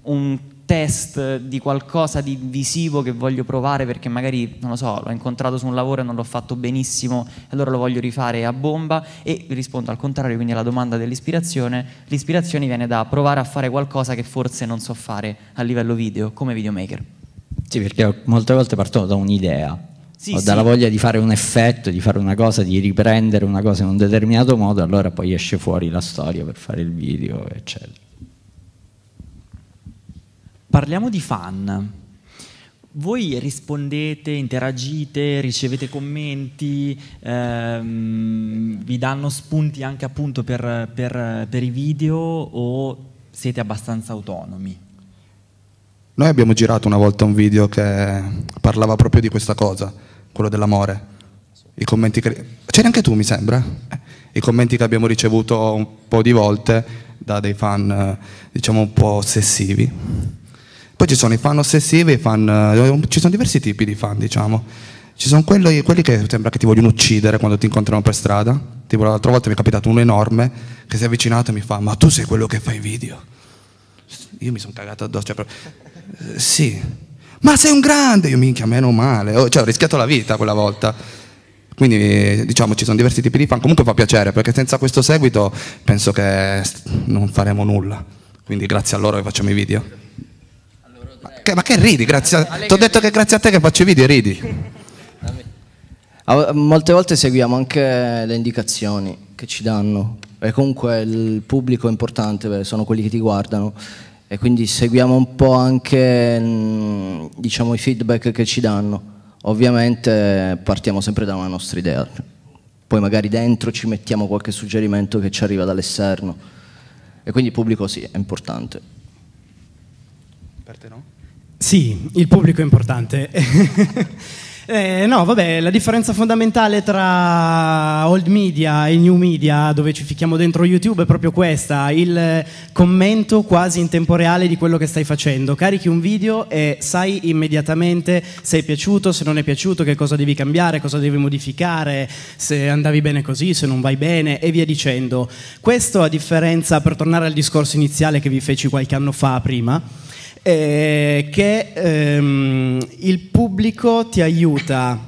un test di qualcosa di visivo che voglio provare perché magari, non lo so, l'ho incontrato su un lavoro e non l'ho fatto benissimo, allora lo voglio rifare a bomba e rispondo al contrario, quindi alla domanda dell'ispirazione, l'ispirazione viene da provare a fare qualcosa che forse non so fare a livello video, come videomaker. Sì, perché molte volte partono da un'idea, sì, o dalla sì. voglia di fare un effetto, di fare una cosa, di riprendere una cosa in un determinato modo, allora poi esce fuori la storia per fare il video, eccetera. Parliamo di fan. Voi rispondete, interagite, ricevete commenti, ehm, vi danno spunti anche appunto per, per, per i video o siete abbastanza autonomi? Noi abbiamo girato una volta un video che parlava proprio di questa cosa, quello dell'amore. I commenti che... C'eri anche tu, mi sembra. Eh? I commenti che abbiamo ricevuto un po' di volte da dei fan, diciamo, un po' ossessivi poi ci sono i fan ossessivi, i fan, eh, ci sono diversi tipi di fan, diciamo. Ci sono quelli, quelli che sembra che ti vogliono uccidere quando ti incontrano per strada. Tipo l'altra volta mi è capitato uno enorme che si è avvicinato e mi fa: Ma tu sei quello che fa i video? Io mi sono cagato addosso. Cioè, però, eh, sì, ma sei un grande! Io minchia, meno male. Oh, cioè, ho rischiato la vita quella volta. Quindi diciamo ci sono diversi tipi di fan, comunque fa piacere perché senza questo seguito penso che non faremo nulla. Quindi grazie a loro che facciamo i video che, ma che ridi? Ti ho detto che grazie a te che faccio i video ridi. Molte volte seguiamo anche le indicazioni che ci danno e comunque il pubblico è importante, sono quelli che ti guardano e quindi seguiamo un po' anche mm, diciamo, i feedback che ci danno. Ovviamente partiamo sempre da una nostra idea, poi magari dentro ci mettiamo qualche suggerimento che ci arriva dall'esterno e quindi il pubblico sì, è importante. Per te no? Sì, il pubblico è importante. [LAUGHS] eh, no, vabbè, la differenza fondamentale tra old media e new media, dove ci fichiamo dentro YouTube, è proprio questa, il commento quasi in tempo reale di quello che stai facendo. Carichi un video e sai immediatamente se è piaciuto, se non è piaciuto, che cosa devi cambiare, cosa devi modificare, se andavi bene così, se non vai bene e via dicendo. Questo a differenza, per tornare al discorso iniziale che vi feci qualche anno fa prima, eh, che ehm, il pubblico ti aiuta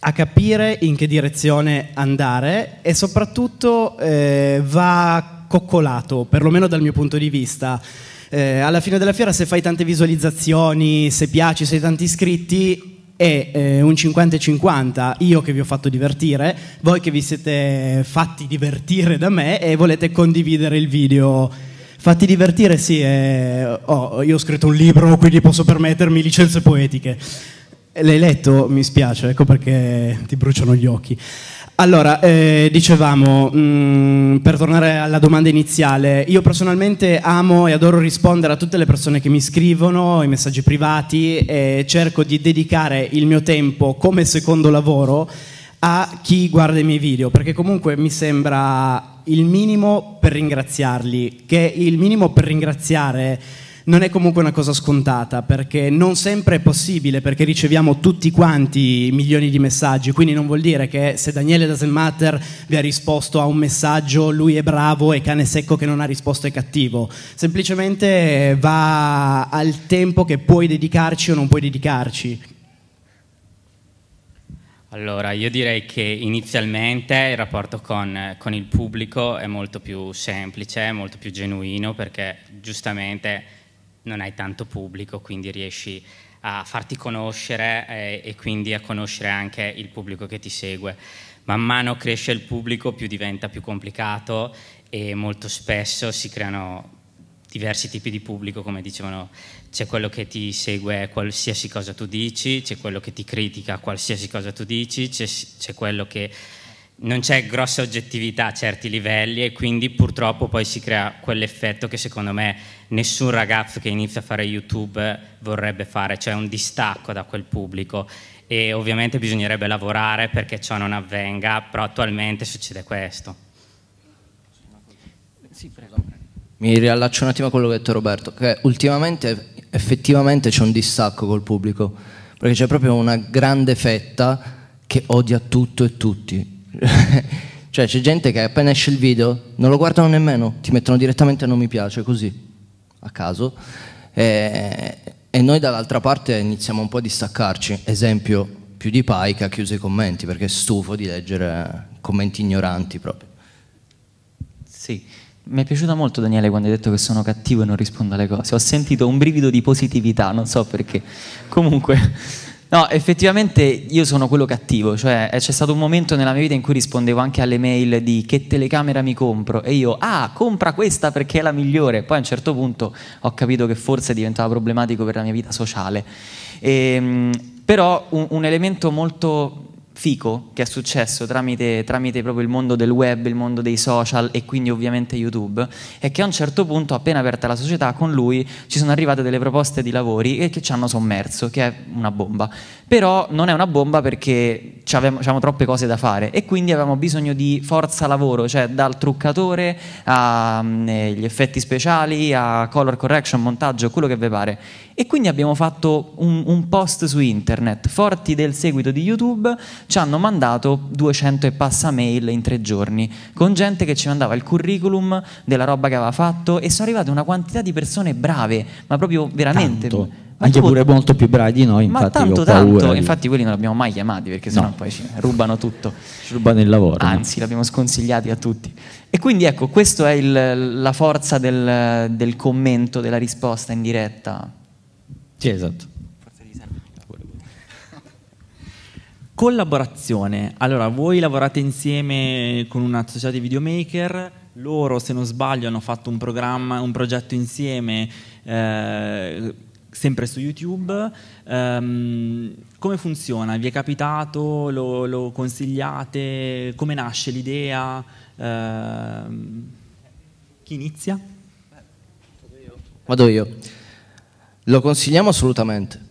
a capire in che direzione andare e soprattutto eh, va coccolato, perlomeno dal mio punto di vista. Eh, alla fine della fiera se fai tante visualizzazioni, se piaci, se hai tanti iscritti, è eh, un 50-50, io che vi ho fatto divertire, voi che vi siete fatti divertire da me e volete condividere il video Fatti divertire, sì, eh, oh, io ho scritto un libro, quindi posso permettermi licenze poetiche. L'hai letto? Mi spiace, ecco perché ti bruciano gli occhi. Allora, eh, dicevamo, mh, mm, per tornare alla domanda iniziale, io personalmente amo e adoro rispondere a tutte le persone che mi scrivono, i messaggi privati, e cerco di dedicare il mio tempo come secondo lavoro a chi guarda i miei video, perché comunque mi sembra il minimo per ringraziarli, che il minimo per ringraziare non è comunque una cosa scontata, perché non sempre è possibile, perché riceviamo tutti quanti milioni di messaggi, quindi non vuol dire che se Daniele Doesn't Matter vi ha risposto a un messaggio, lui è bravo e cane secco che non ha risposto è cattivo, semplicemente va al tempo che puoi dedicarci o non puoi dedicarci. Allora, io direi che inizialmente il rapporto con, con, il pubblico è molto più semplice, molto più genuino, perché giustamente non hai tanto pubblico, quindi riesci a farti conoscere e, eh, e quindi a conoscere anche il pubblico che ti segue. Man mano cresce il pubblico, più diventa più complicato e molto spesso si creano diversi tipi di pubblico, come dicevano c'è quello che ti segue qualsiasi cosa tu dici, c'è quello che ti critica qualsiasi cosa tu dici, c'è, c'è quello che non c'è grossa oggettività a certi livelli e quindi purtroppo poi si crea quell'effetto che secondo me nessun ragazzo che inizia a fare YouTube vorrebbe fare, cioè un distacco da quel pubblico e ovviamente bisognerebbe lavorare perché ciò non avvenga, però attualmente succede questo. Mi riallaccio un attimo a quello che ha detto Roberto, che ultimamente effettivamente c'è un distacco col pubblico, perché c'è proprio una grande fetta che odia tutto e tutti. [LAUGHS] cioè c'è gente che appena esce il video non lo guardano nemmeno, ti mettono direttamente a non mi piace, così, a caso. E, e noi dall'altra parte iniziamo un po' a distaccarci. Esempio, più di Pai che ha chiuso i commenti, perché è stufo di leggere commenti ignoranti proprio. Sì. Mi è piaciuta molto Daniele quando hai detto che sono cattivo e non rispondo alle cose. Ho sentito un brivido di positività, non so perché. Comunque, [LAUGHS] no, effettivamente io sono quello cattivo, cioè eh, c'è stato un momento nella mia vita in cui rispondevo anche alle mail di che telecamera mi compro e io, ah, compra questa perché è la migliore. Poi a un certo punto ho capito che forse diventava problematico per la mia vita sociale. E, ehm, però un, un elemento molto fico che è successo tramite, tramite, proprio il mondo del web, il mondo dei social e quindi ovviamente YouTube, è che a un certo punto, appena aperta la società, con lui ci sono arrivate delle proposte di lavori e che ci hanno sommerso, che è una bomba. Però non è una bomba perché avevamo, troppe cose da fare e quindi avevamo bisogno di forza lavoro, cioè dal truccatore agli mm, eh, effetti speciali, a color correction, montaggio, quello che vi pare. E quindi abbiamo fatto un, un post su internet, forti del seguito di YouTube, ci hanno mandato 200 e passa mail in tre giorni, con gente che ci mandava il curriculum della roba che aveva fatto e sono arrivate una quantità di persone brave, ma proprio veramente... Tanto. Anche pure molto più bravi di noi, infatti. Ma tanto, tanto. Infatti, quelli non li abbiamo mai chiamati perché sennò no. poi ci rubano tutto. Ci rubano il lavoro. Anzi, no? l'abbiamo sconsigliati a tutti. E quindi, ecco, questa è il, la forza del, del commento, della risposta in diretta. Sì, esatto. Collaborazione. Allora, voi lavorate insieme con una società di videomaker, loro se non sbaglio hanno fatto un programma, un progetto insieme eh, sempre su YouTube. Um, come funziona? Vi è capitato? Lo, lo consigliate? Come nasce l'idea? Uh, chi inizia? Vado io. Lo consigliamo assolutamente.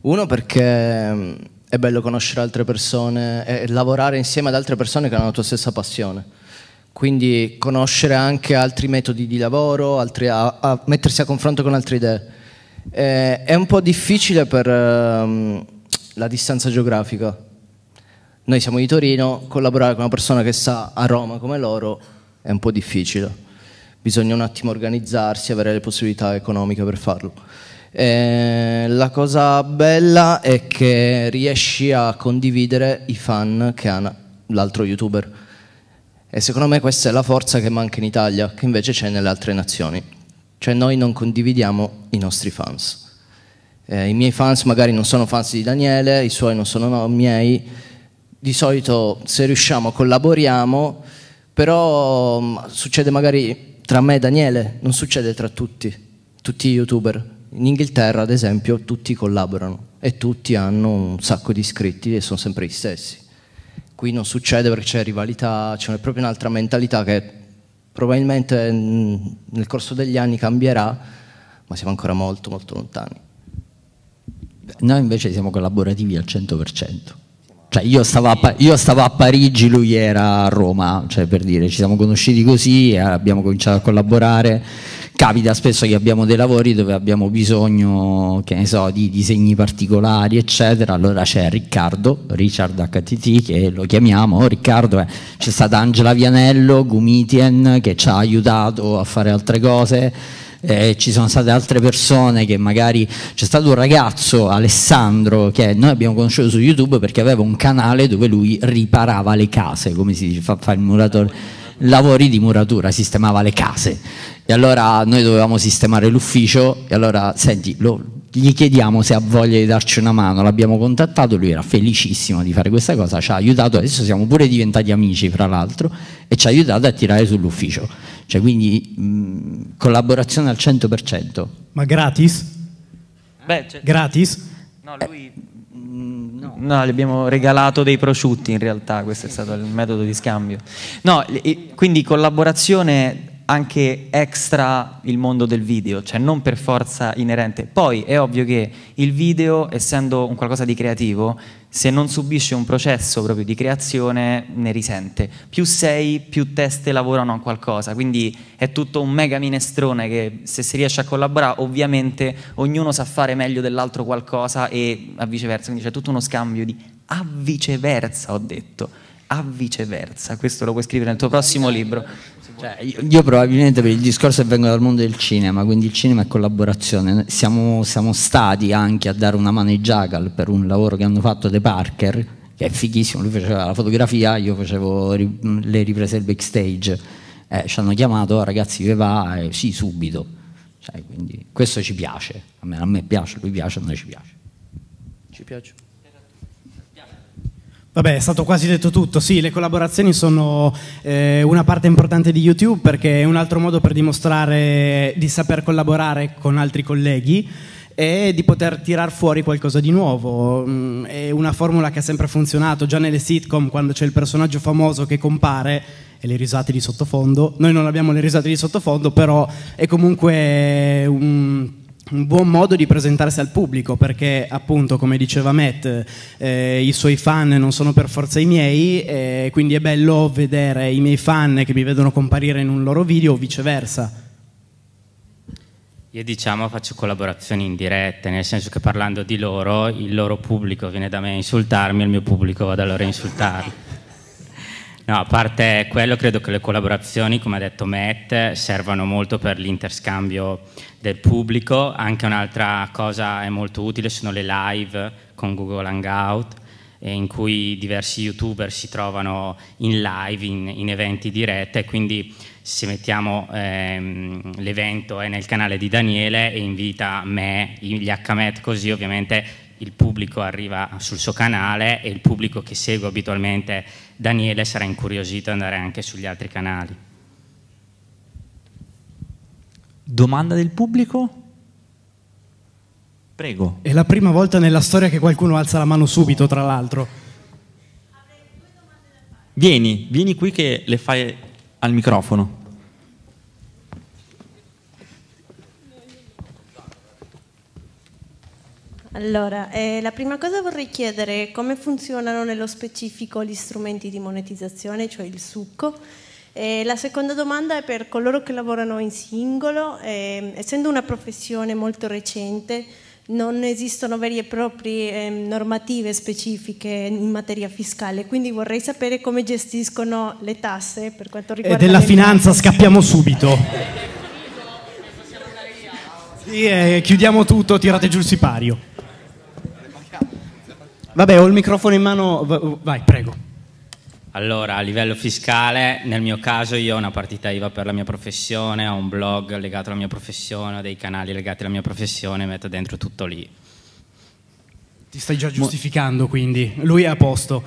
Uno perché è bello conoscere altre persone e lavorare insieme ad altre persone che hanno la tua stessa passione. Quindi conoscere anche altri metodi di lavoro, altri, a, a mettersi a confronto con altre idee. Eh, è un po' difficile per ehm, la distanza geografica. Noi siamo di Torino, collaborare con una persona che sta a Roma come loro è un po' difficile. Bisogna un attimo organizzarsi, avere le possibilità economiche per farlo. Eh, la cosa bella è che riesci a condividere i fan che ha l'altro youtuber. E secondo me questa è la forza che manca in Italia, che invece c'è nelle altre nazioni. Cioè noi non condividiamo i nostri fans. Eh, I miei fans magari non sono fans di Daniele, i suoi non sono no, miei. Di solito se riusciamo collaboriamo, però mh, mm, succede magari tra me e Daniele, non succede tra tutti, tutti i youtuber. In Inghilterra, ad esempio, tutti collaborano e tutti hanno un sacco di iscritti e sono sempre gli stessi. Qui non succede perché c'è rivalità, c'è proprio un'altra mentalità che probabilmente mm, nel corso degli anni cambierà, ma siamo ancora molto, molto lontani. Noi invece siamo collaborativi al 100%. Cioè io, stavo a, io stavo a, Parigi, lui era a Roma, cioè per dire, ci siamo conosciuti così, e abbiamo cominciato a collaborare capita spesso che abbiamo dei lavori dove abbiamo bisogno, che ne so, di disegni particolari, eccetera. Allora c'è Riccardo, Richard HTT, che lo chiamiamo, oh, Riccardo, eh. c'è stata Angela Vianello, Gumitien, che ci ha aiutato a fare altre cose. Eh, ci sono state altre persone che magari c'è stato un ragazzo Alessandro che noi abbiamo conosciuto su YouTube perché aveva un canale dove lui riparava le case, come si dice, fa, fa il muratore lavori di muratura, sistemava le case e allora noi dovevamo sistemare l'ufficio e allora, senti, lo, gli chiediamo se ha voglia di darci una mano, l'abbiamo contattato, lui era felicissimo di fare questa cosa, ci ha aiutato, adesso siamo pure diventati amici fra l'altro e ci ha aiutato a tirare sull'ufficio, cioè quindi mh, collaborazione al 100%. Ma gratis? Eh, beh, cioè, gratis? No, lui... Eh, no, gli abbiamo regalato dei prosciutti in realtà, questo è stato il metodo di scambio. No, quindi collaborazione anche extra il mondo del video, cioè non per forza inerente. Poi è ovvio che il video, essendo un qualcosa di creativo, se non subisce un processo proprio di creazione, ne risente. Più sei, più teste lavorano a qualcosa, quindi è tutto un mega minestrone che se si riesce a collaborare, ovviamente ognuno sa fare meglio dell'altro qualcosa e a viceversa, quindi c'è tutto uno scambio di a viceversa, ho detto, a viceversa, questo lo puoi scrivere nel tuo prossimo libro. Cioè, io, io, probabilmente per il discorso che vengo dal mondo del cinema, quindi il cinema è collaborazione. Siamo, siamo stati anche a dare una mano ai Jagal per un lavoro che hanno fatto The Parker, che è fighissimo, lui faceva la fotografia, io facevo ri- le riprese del backstage. Eh, ci hanno chiamato, oh, ragazzi, vi va? Eh, sì, subito. Cioè, quindi, questo ci piace, a me, a me piace, lui piace, a noi ci piace. Ci piace. Vabbè, è stato quasi detto tutto. Sì, le collaborazioni sono eh, una parte importante di YouTube perché è un altro modo per dimostrare di saper collaborare con altri colleghi e di poter tirar fuori qualcosa di nuovo. Mm, è una formula che ha sempre funzionato, già nelle sitcom quando c'è il personaggio famoso che compare e le risate di sottofondo. Noi non abbiamo le risate di sottofondo, però è comunque un un buon modo di presentarsi al pubblico perché appunto come diceva Matt eh, i suoi fan non sono per forza i miei eh, quindi è bello vedere i miei fan che mi vedono comparire in un loro video o viceversa io diciamo faccio collaborazioni indirette nel senso che parlando di loro il loro pubblico viene da me a insultarmi e il mio pubblico va da loro a insultarmi No, a parte quello, credo che le collaborazioni, come ha detto Matt, servano molto per l'interscambio del pubblico, anche un'altra cosa è molto utile sono le live con Google Hangout eh, in cui diversi youtuber si trovano in live, in, in eventi diretti, e quindi se mettiamo ehm, l'evento è eh, nel canale di Daniele e invita me, gli HMET così ovviamente il pubblico arriva sul suo canale e il pubblico che segue abitualmente Daniele sarà incuriosito ad andare anche sugli altri canali. Domanda del pubblico? Prego. È la prima volta nella storia che qualcuno alza la mano subito, tra l'altro. Vieni, vieni qui che le fai al microfono. Allora, eh, la prima cosa vorrei chiedere come funzionano nello specifico gli strumenti di monetizzazione, cioè il succo, e eh, la seconda domanda è per coloro che lavorano in singolo, eh, essendo una professione molto recente, non esistono vere e proprie eh, normative specifiche in materia fiscale, quindi vorrei sapere come gestiscono le tasse per quanto eh, riguarda... E della finanza tasse. scappiamo subito. sì, eh, chiudiamo tutto, tirate giù il sipario. Vabbè, ho il microfono in mano, vai, prego. Allora, a livello fiscale, nel mio caso io ho una partita IVA per la mia professione, ho un blog legato alla mia professione, ho dei canali legati alla mia professione, metto dentro tutto lì. Ti stai già giustificando, quindi lui è a posto.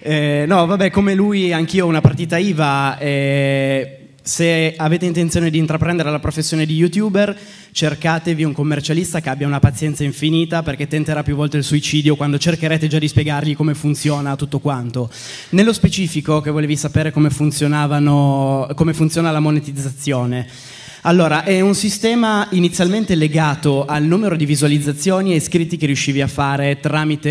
Eh, no, vabbè, come lui anch'io ho una partita IVA. Eh, se avete intenzione di intraprendere la professione di youtuber, cercatevi un commercialista che abbia una pazienza infinita perché tenterà più volte il suicidio quando cercherete già di spiegargli come funziona tutto quanto. Nello specifico che volevi sapere come, come funziona la monetizzazione. Allora, è un sistema inizialmente legato al numero di visualizzazioni e iscritti che riuscivi a fare tramite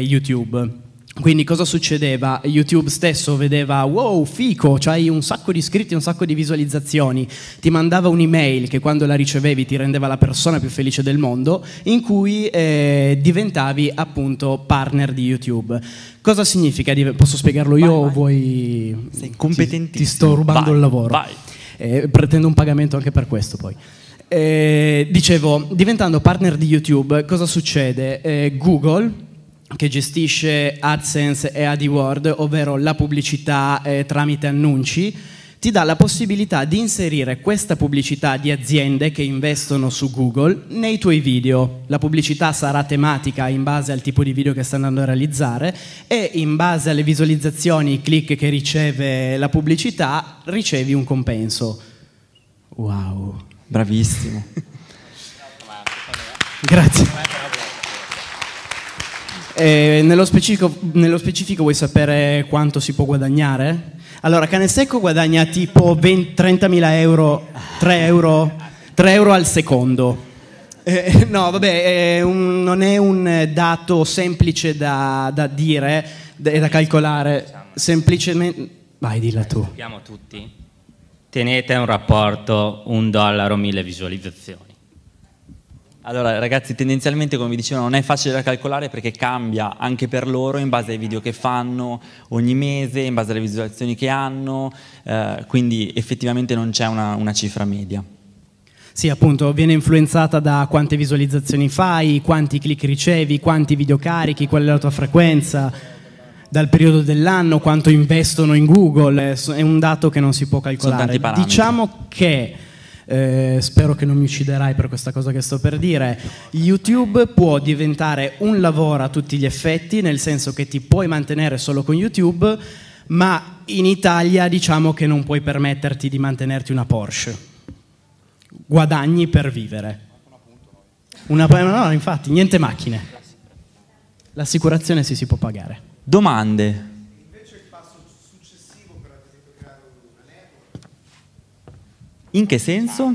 YouTube quindi cosa succedeva? YouTube stesso vedeva, wow, fico, c'hai un sacco di iscritti, un sacco di visualizzazioni, ti mandava un'email che quando la ricevevi ti rendeva la persona più felice del mondo, in cui eh, diventavi appunto partner di YouTube. Cosa significa? Posso spiegarlo io vai, o vuoi... Sei competentissimo. Ti, ti sto rubando vai, il lavoro. Vai. Eh, pretendo un pagamento anche per questo poi. Eh, dicevo, diventando partner di YouTube, cosa succede? Eh, Google che gestisce AdSense e AdWord, ovvero la pubblicità eh, tramite annunci, ti dà la possibilità di inserire questa pubblicità di aziende che investono su Google nei tuoi video. La pubblicità sarà tematica in base al tipo di video che stai andando a realizzare e in base alle visualizzazioni, i click che riceve la pubblicità, ricevi un compenso. Wow, bravissimo. [LAUGHS] Grazie. Eh, nello, specifico, nello, specifico, vuoi sapere quanto si può guadagnare? Allora, Cane Secco guadagna tipo 20, 30.000 euro, 3 euro, 3 euro al secondo. Eh, eh, no, vabbè, è un, non è un dato semplice da, da dire e da calcolare. Semplicemente. Vai, dilla tu. Sappiamo tutti. Tenete un rapporto un dollaro mille visualizzazioni. Allora ragazzi, tendenzialmente come vi dicevo non è facile da calcolare perché cambia anche per loro in base ai video che fanno ogni mese, in base alle visualizzazioni che hanno, eh, quindi effettivamente non c'è una, una cifra media. Sì, appunto, viene influenzata da quante visualizzazioni fai, quanti click ricevi, quanti video carichi, qual è la tua frequenza, dal periodo dell'anno, quanto investono in Google, eh, è un dato che non si può calcolare. Diciamo che eh, spero che non mi ucciderai per questa cosa che sto per dire, YouTube può diventare un lavoro a tutti gli effetti, nel senso che ti puoi mantenere solo con YouTube, ma in Italia diciamo che non puoi permetterti di mantenerti una Porsche. Guadagni per vivere. Una, no, infatti, niente macchine. L'assicurazione sì si può pagare. Domande. In che senso?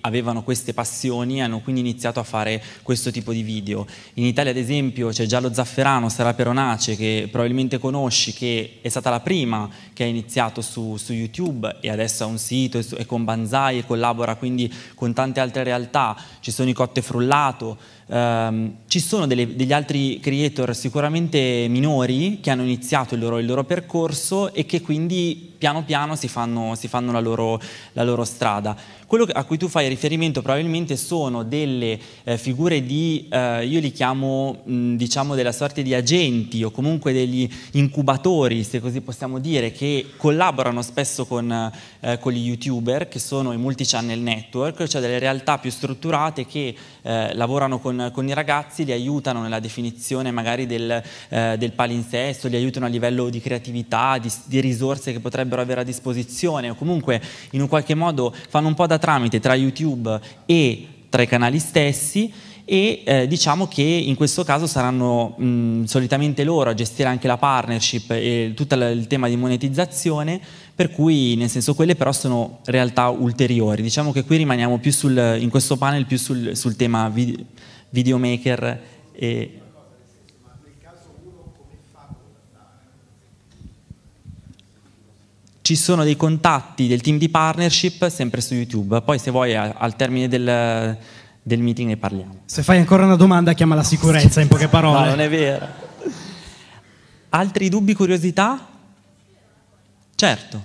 avevano queste passioni e hanno quindi iniziato a fare questo tipo di video. In Italia ad esempio c'è già lo Zafferano, Sara Peronace che probabilmente conosci, che è stata la prima che ha iniziato su, su YouTube e adesso ha un sito, è, con Banzai e collabora quindi con tante altre realtà, ci sono i Cotte Frullato, ehm, ci sono delle, degli altri creator sicuramente minori che hanno iniziato il loro, il loro percorso e che quindi piano piano si fanno, si fanno la, loro, la, loro, strada. Quello a cui tu fai riferimento probabilmente sono delle eh, figure di, eh, io li chiamo mh, diciamo della sorte di agenti o comunque degli incubatori, se così possiamo dire, che collaborano spesso con, eh, con gli youtuber, che sono i multi-channel network, cioè delle realtà più strutturate che eh, lavorano con, con, i ragazzi, li aiutano nella definizione magari del, eh, del palinsesto, li aiutano a livello di creatività, di, di, risorse che potrebbero avere a disposizione o comunque in un qualche modo fanno un po' da tramite tra YouTube e tra i canali stessi e eh, diciamo che in questo caso saranno mh, solitamente loro a gestire anche la partnership e tutto il tema di monetizzazione per cui nel senso quelle però sono realtà ulteriori. Diciamo che qui rimaniamo più sul, in questo panel più sul, sul tema vid- videomaker e... Ci sono dei contatti del team di partnership sempre su YouTube, poi se vuoi al termine del, del meeting ne parliamo. Se fai ancora una domanda chiama la sicurezza in poche [LAUGHS] parole. No, non è vero. Altri dubbi, curiosità? Certo,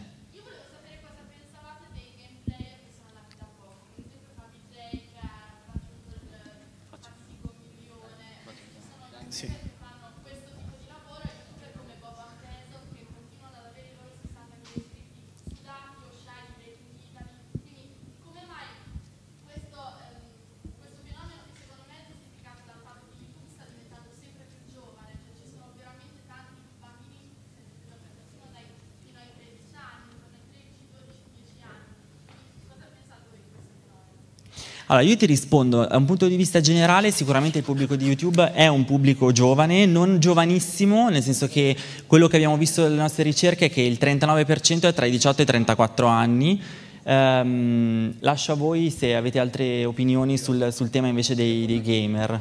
Allora, io ti rispondo, da un punto di vista generale, sicuramente il pubblico di YouTube è un pubblico giovane, non giovanissimo, nel senso che quello che abbiamo visto nelle nostre ricerche è che il 39% è tra i 18 e i 34 anni. Um, lascio a voi se avete altre opinioni sul, sul tema invece dei, dei, gamer.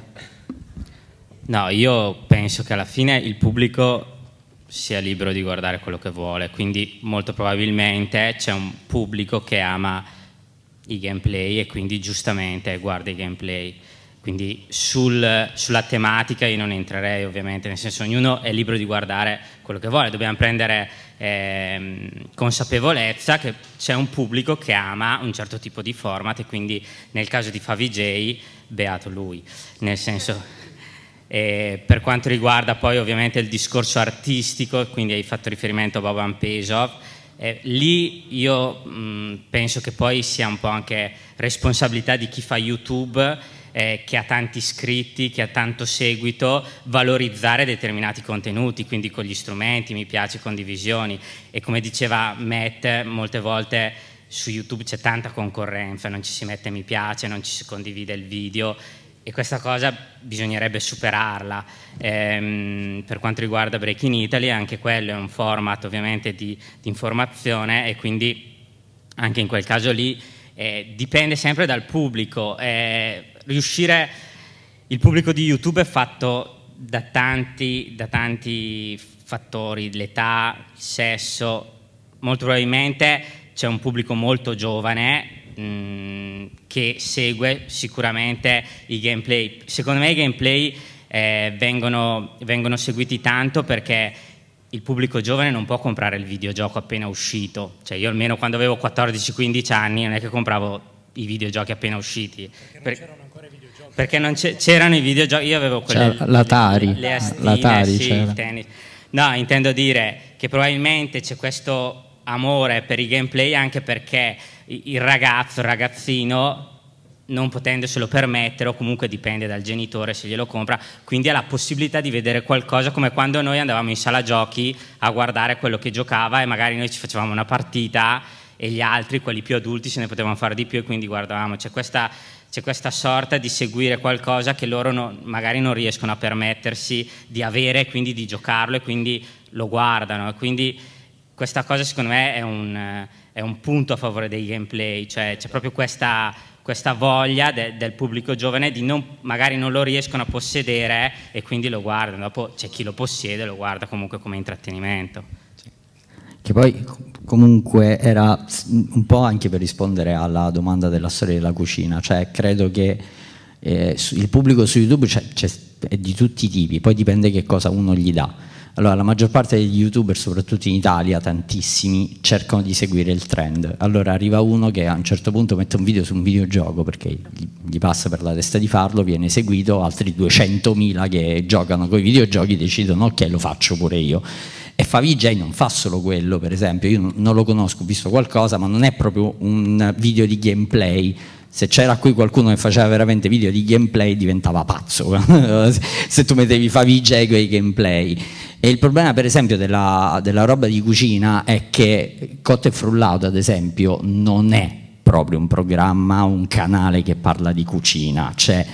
No, io penso che alla fine il pubblico sia libero di guardare quello che vuole, quindi molto probabilmente c'è un pubblico che ama i gameplay e quindi giustamente guarda i gameplay. Quindi sul, sulla tematica io non entrerei ovviamente, nel senso ognuno è libero di guardare quello che vuole, dobbiamo prendere eh, consapevolezza che c'è un pubblico che ama un certo tipo di format e quindi nel caso di Favij, beato lui, nel senso... E per quanto riguarda poi ovviamente il discorso artistico, quindi hai fatto riferimento a Boban Pesov, eh, lì io mh, mm, penso che poi sia un po' anche responsabilità di chi fa YouTube, eh, che ha tanti iscritti, che ha tanto seguito, valorizzare determinati contenuti, quindi con gli strumenti, mi piace, condivisioni. E come diceva Matt, molte volte su YouTube c'è tanta concorrenza, non ci si mette mi piace, non ci si condivide il video e questa cosa bisognerebbe superarla. Ehm, per quanto riguarda Breaking Italy, anche quello è un format ovviamente di, di informazione e quindi anche in quel caso lì eh, dipende sempre dal pubblico. Eh, riuscire, il pubblico di YouTube è fatto da tanti, da tanti fattori, l'età, il sesso, molto probabilmente c'è un pubblico molto giovane Mm, che segue sicuramente i gameplay. Secondo me i gameplay eh, vengono, vengono seguiti tanto perché il pubblico giovane non può comprare il videogioco appena uscito, cioè io almeno quando avevo 14-15 anni non è che compravo i videogiochi appena usciti. Perché per, non c'erano i videogiochi. Perché non c'erano i videogiochi, io avevo quelle... L'Atari. Le, astine, ah, L'Atari eh, sì, il tennis. No, intendo dire che probabilmente c'è questo amore per i gameplay anche perché il ragazzo, il ragazzino non potendoselo permettere o comunque dipende dal genitore se glielo compra, quindi ha la possibilità di vedere qualcosa come quando noi andavamo in sala giochi a guardare quello che giocava e magari noi ci facevamo una partita e gli altri, quelli più adulti, se ne potevano fare di più e quindi guardavamo. C'è questa, c'è questa sorta di seguire qualcosa che loro non, magari non riescono a permettersi di avere e quindi di giocarlo e quindi lo guardano. E quindi questa cosa secondo me è un è un punto a favore dei gameplay, cioè c'è proprio questa, questa voglia de, del pubblico giovane di non, magari non lo riescono a possedere e quindi lo guardano, dopo c'è chi lo possiede e lo guarda comunque come intrattenimento. Che poi comunque era un po' anche per rispondere alla domanda della storia della cucina, cioè credo che eh, il pubblico su YouTube c'è, c'è, è di tutti i tipi, poi dipende che cosa uno gli dà allora, la maggior parte degli youtuber, soprattutto in Italia, tantissimi, cercano di seguire il trend. Allora arriva uno che a un certo punto mette un video su un videogioco perché gli passa per la testa di farlo, viene seguito, altri 200.000 che giocano con i videogiochi decidono ok lo faccio pure io. E Favij non fa solo quello, per esempio, io non lo conosco, ho visto qualcosa, ma non è proprio un video di gameplay se c'era qui qualcuno che faceva veramente video di gameplay diventava pazzo [LAUGHS] se tu mettevi favi jeg quei gameplay e il problema per esempio della, della, roba di cucina è che Cotto e Frullato ad esempio non è proprio un programma, un canale che parla di cucina, cioè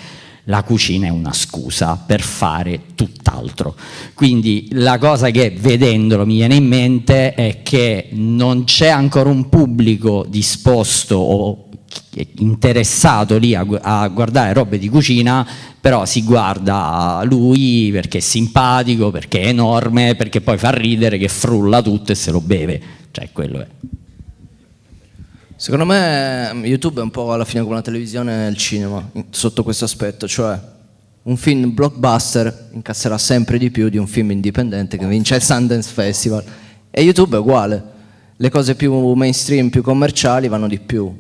la cucina è una scusa per fare tutt'altro. Quindi la cosa che vedendolo mi viene in mente è che non c'è ancora un pubblico disposto o interessato lì a, a, guardare robe di cucina, però si guarda lui perché è simpatico, perché è enorme, perché poi fa ridere, che frulla tutto e se lo beve. Cioè, quello è. Secondo me ehm, YouTube è un po' alla fine come la televisione e il cinema, sotto questo aspetto, cioè un film blockbuster incasserà sempre di più di un film indipendente che vince il Sundance Festival e YouTube è uguale, le cose più mainstream, più commerciali vanno di più,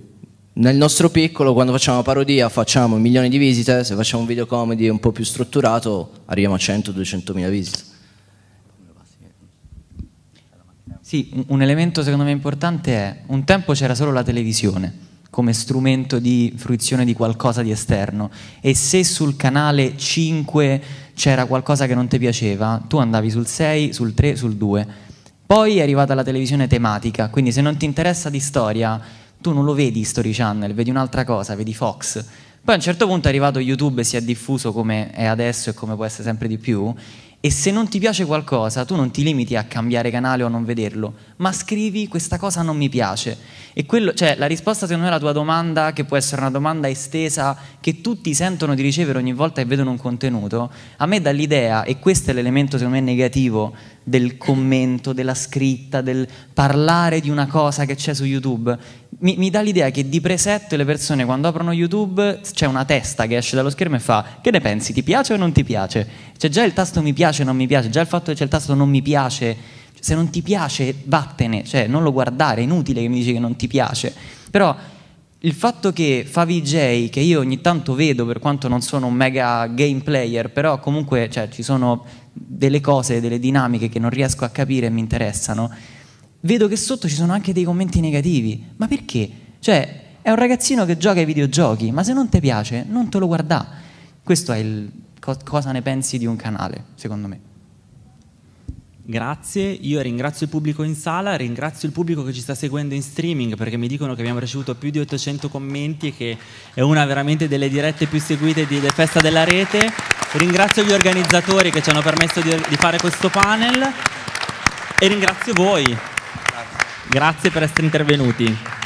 nel nostro piccolo, quando facciamo parodia, facciamo milioni di visite, se facciamo un video comedy un po' più strutturato, arriviamo a 100-200 mila visite. Sì, un elemento secondo me importante è, un tempo c'era solo la televisione come strumento di fruizione di qualcosa di esterno e se sul canale 5 c'era qualcosa che non ti piaceva, tu andavi sul 6, sul 3, sul 2. Poi è arrivata la televisione tematica, quindi se non ti interessa di storia tu non lo vedi Story Channel, vedi un'altra cosa, vedi Fox. Poi a un certo punto è arrivato YouTube e si è diffuso come è adesso e come può essere sempre di più. E se non ti piace qualcosa, tu non ti limiti a cambiare canale o a non vederlo, ma scrivi questa cosa non mi piace. E quello, cioè, la risposta secondo me alla tua domanda, che può essere una domanda estesa, che tutti sentono di ricevere ogni volta che vedono un contenuto, a me dà l'idea, e questo è l'elemento secondo me negativo del commento, della scritta, del parlare di una cosa che c'è su YouTube, mi, mi, dà l'idea che di presetto le persone quando aprono YouTube c'è una testa che esce dallo schermo e fa che ne pensi, ti piace o non ti piace? Cioè già il tasto mi piace o non mi piace, già il fatto che c'è il tasto non mi piace, cioè, se non ti piace vattene, cioè non lo guardare, è inutile che mi dici che non ti piace. Però il fatto che Favi J, che io ogni tanto vedo per quanto non sono un mega game player, però comunque cioè, ci sono delle cose, delle dinamiche che non riesco a capire e mi interessano vedo che sotto ci sono anche dei commenti negativi. Ma perché? Cioè, è un ragazzino che gioca ai videogiochi, ma se non ti piace, non te lo guarda. Questo è il co- cosa ne pensi di un canale, secondo me. Grazie, io ringrazio il pubblico in sala, ringrazio il pubblico che ci sta seguendo in streaming perché mi dicono che abbiamo ricevuto più di 800 commenti e che è una veramente delle dirette più seguite di De Festa della Rete. Ringrazio gli organizzatori che ci hanno permesso di, di fare questo panel e ringrazio voi Grazie per essere intervenuti.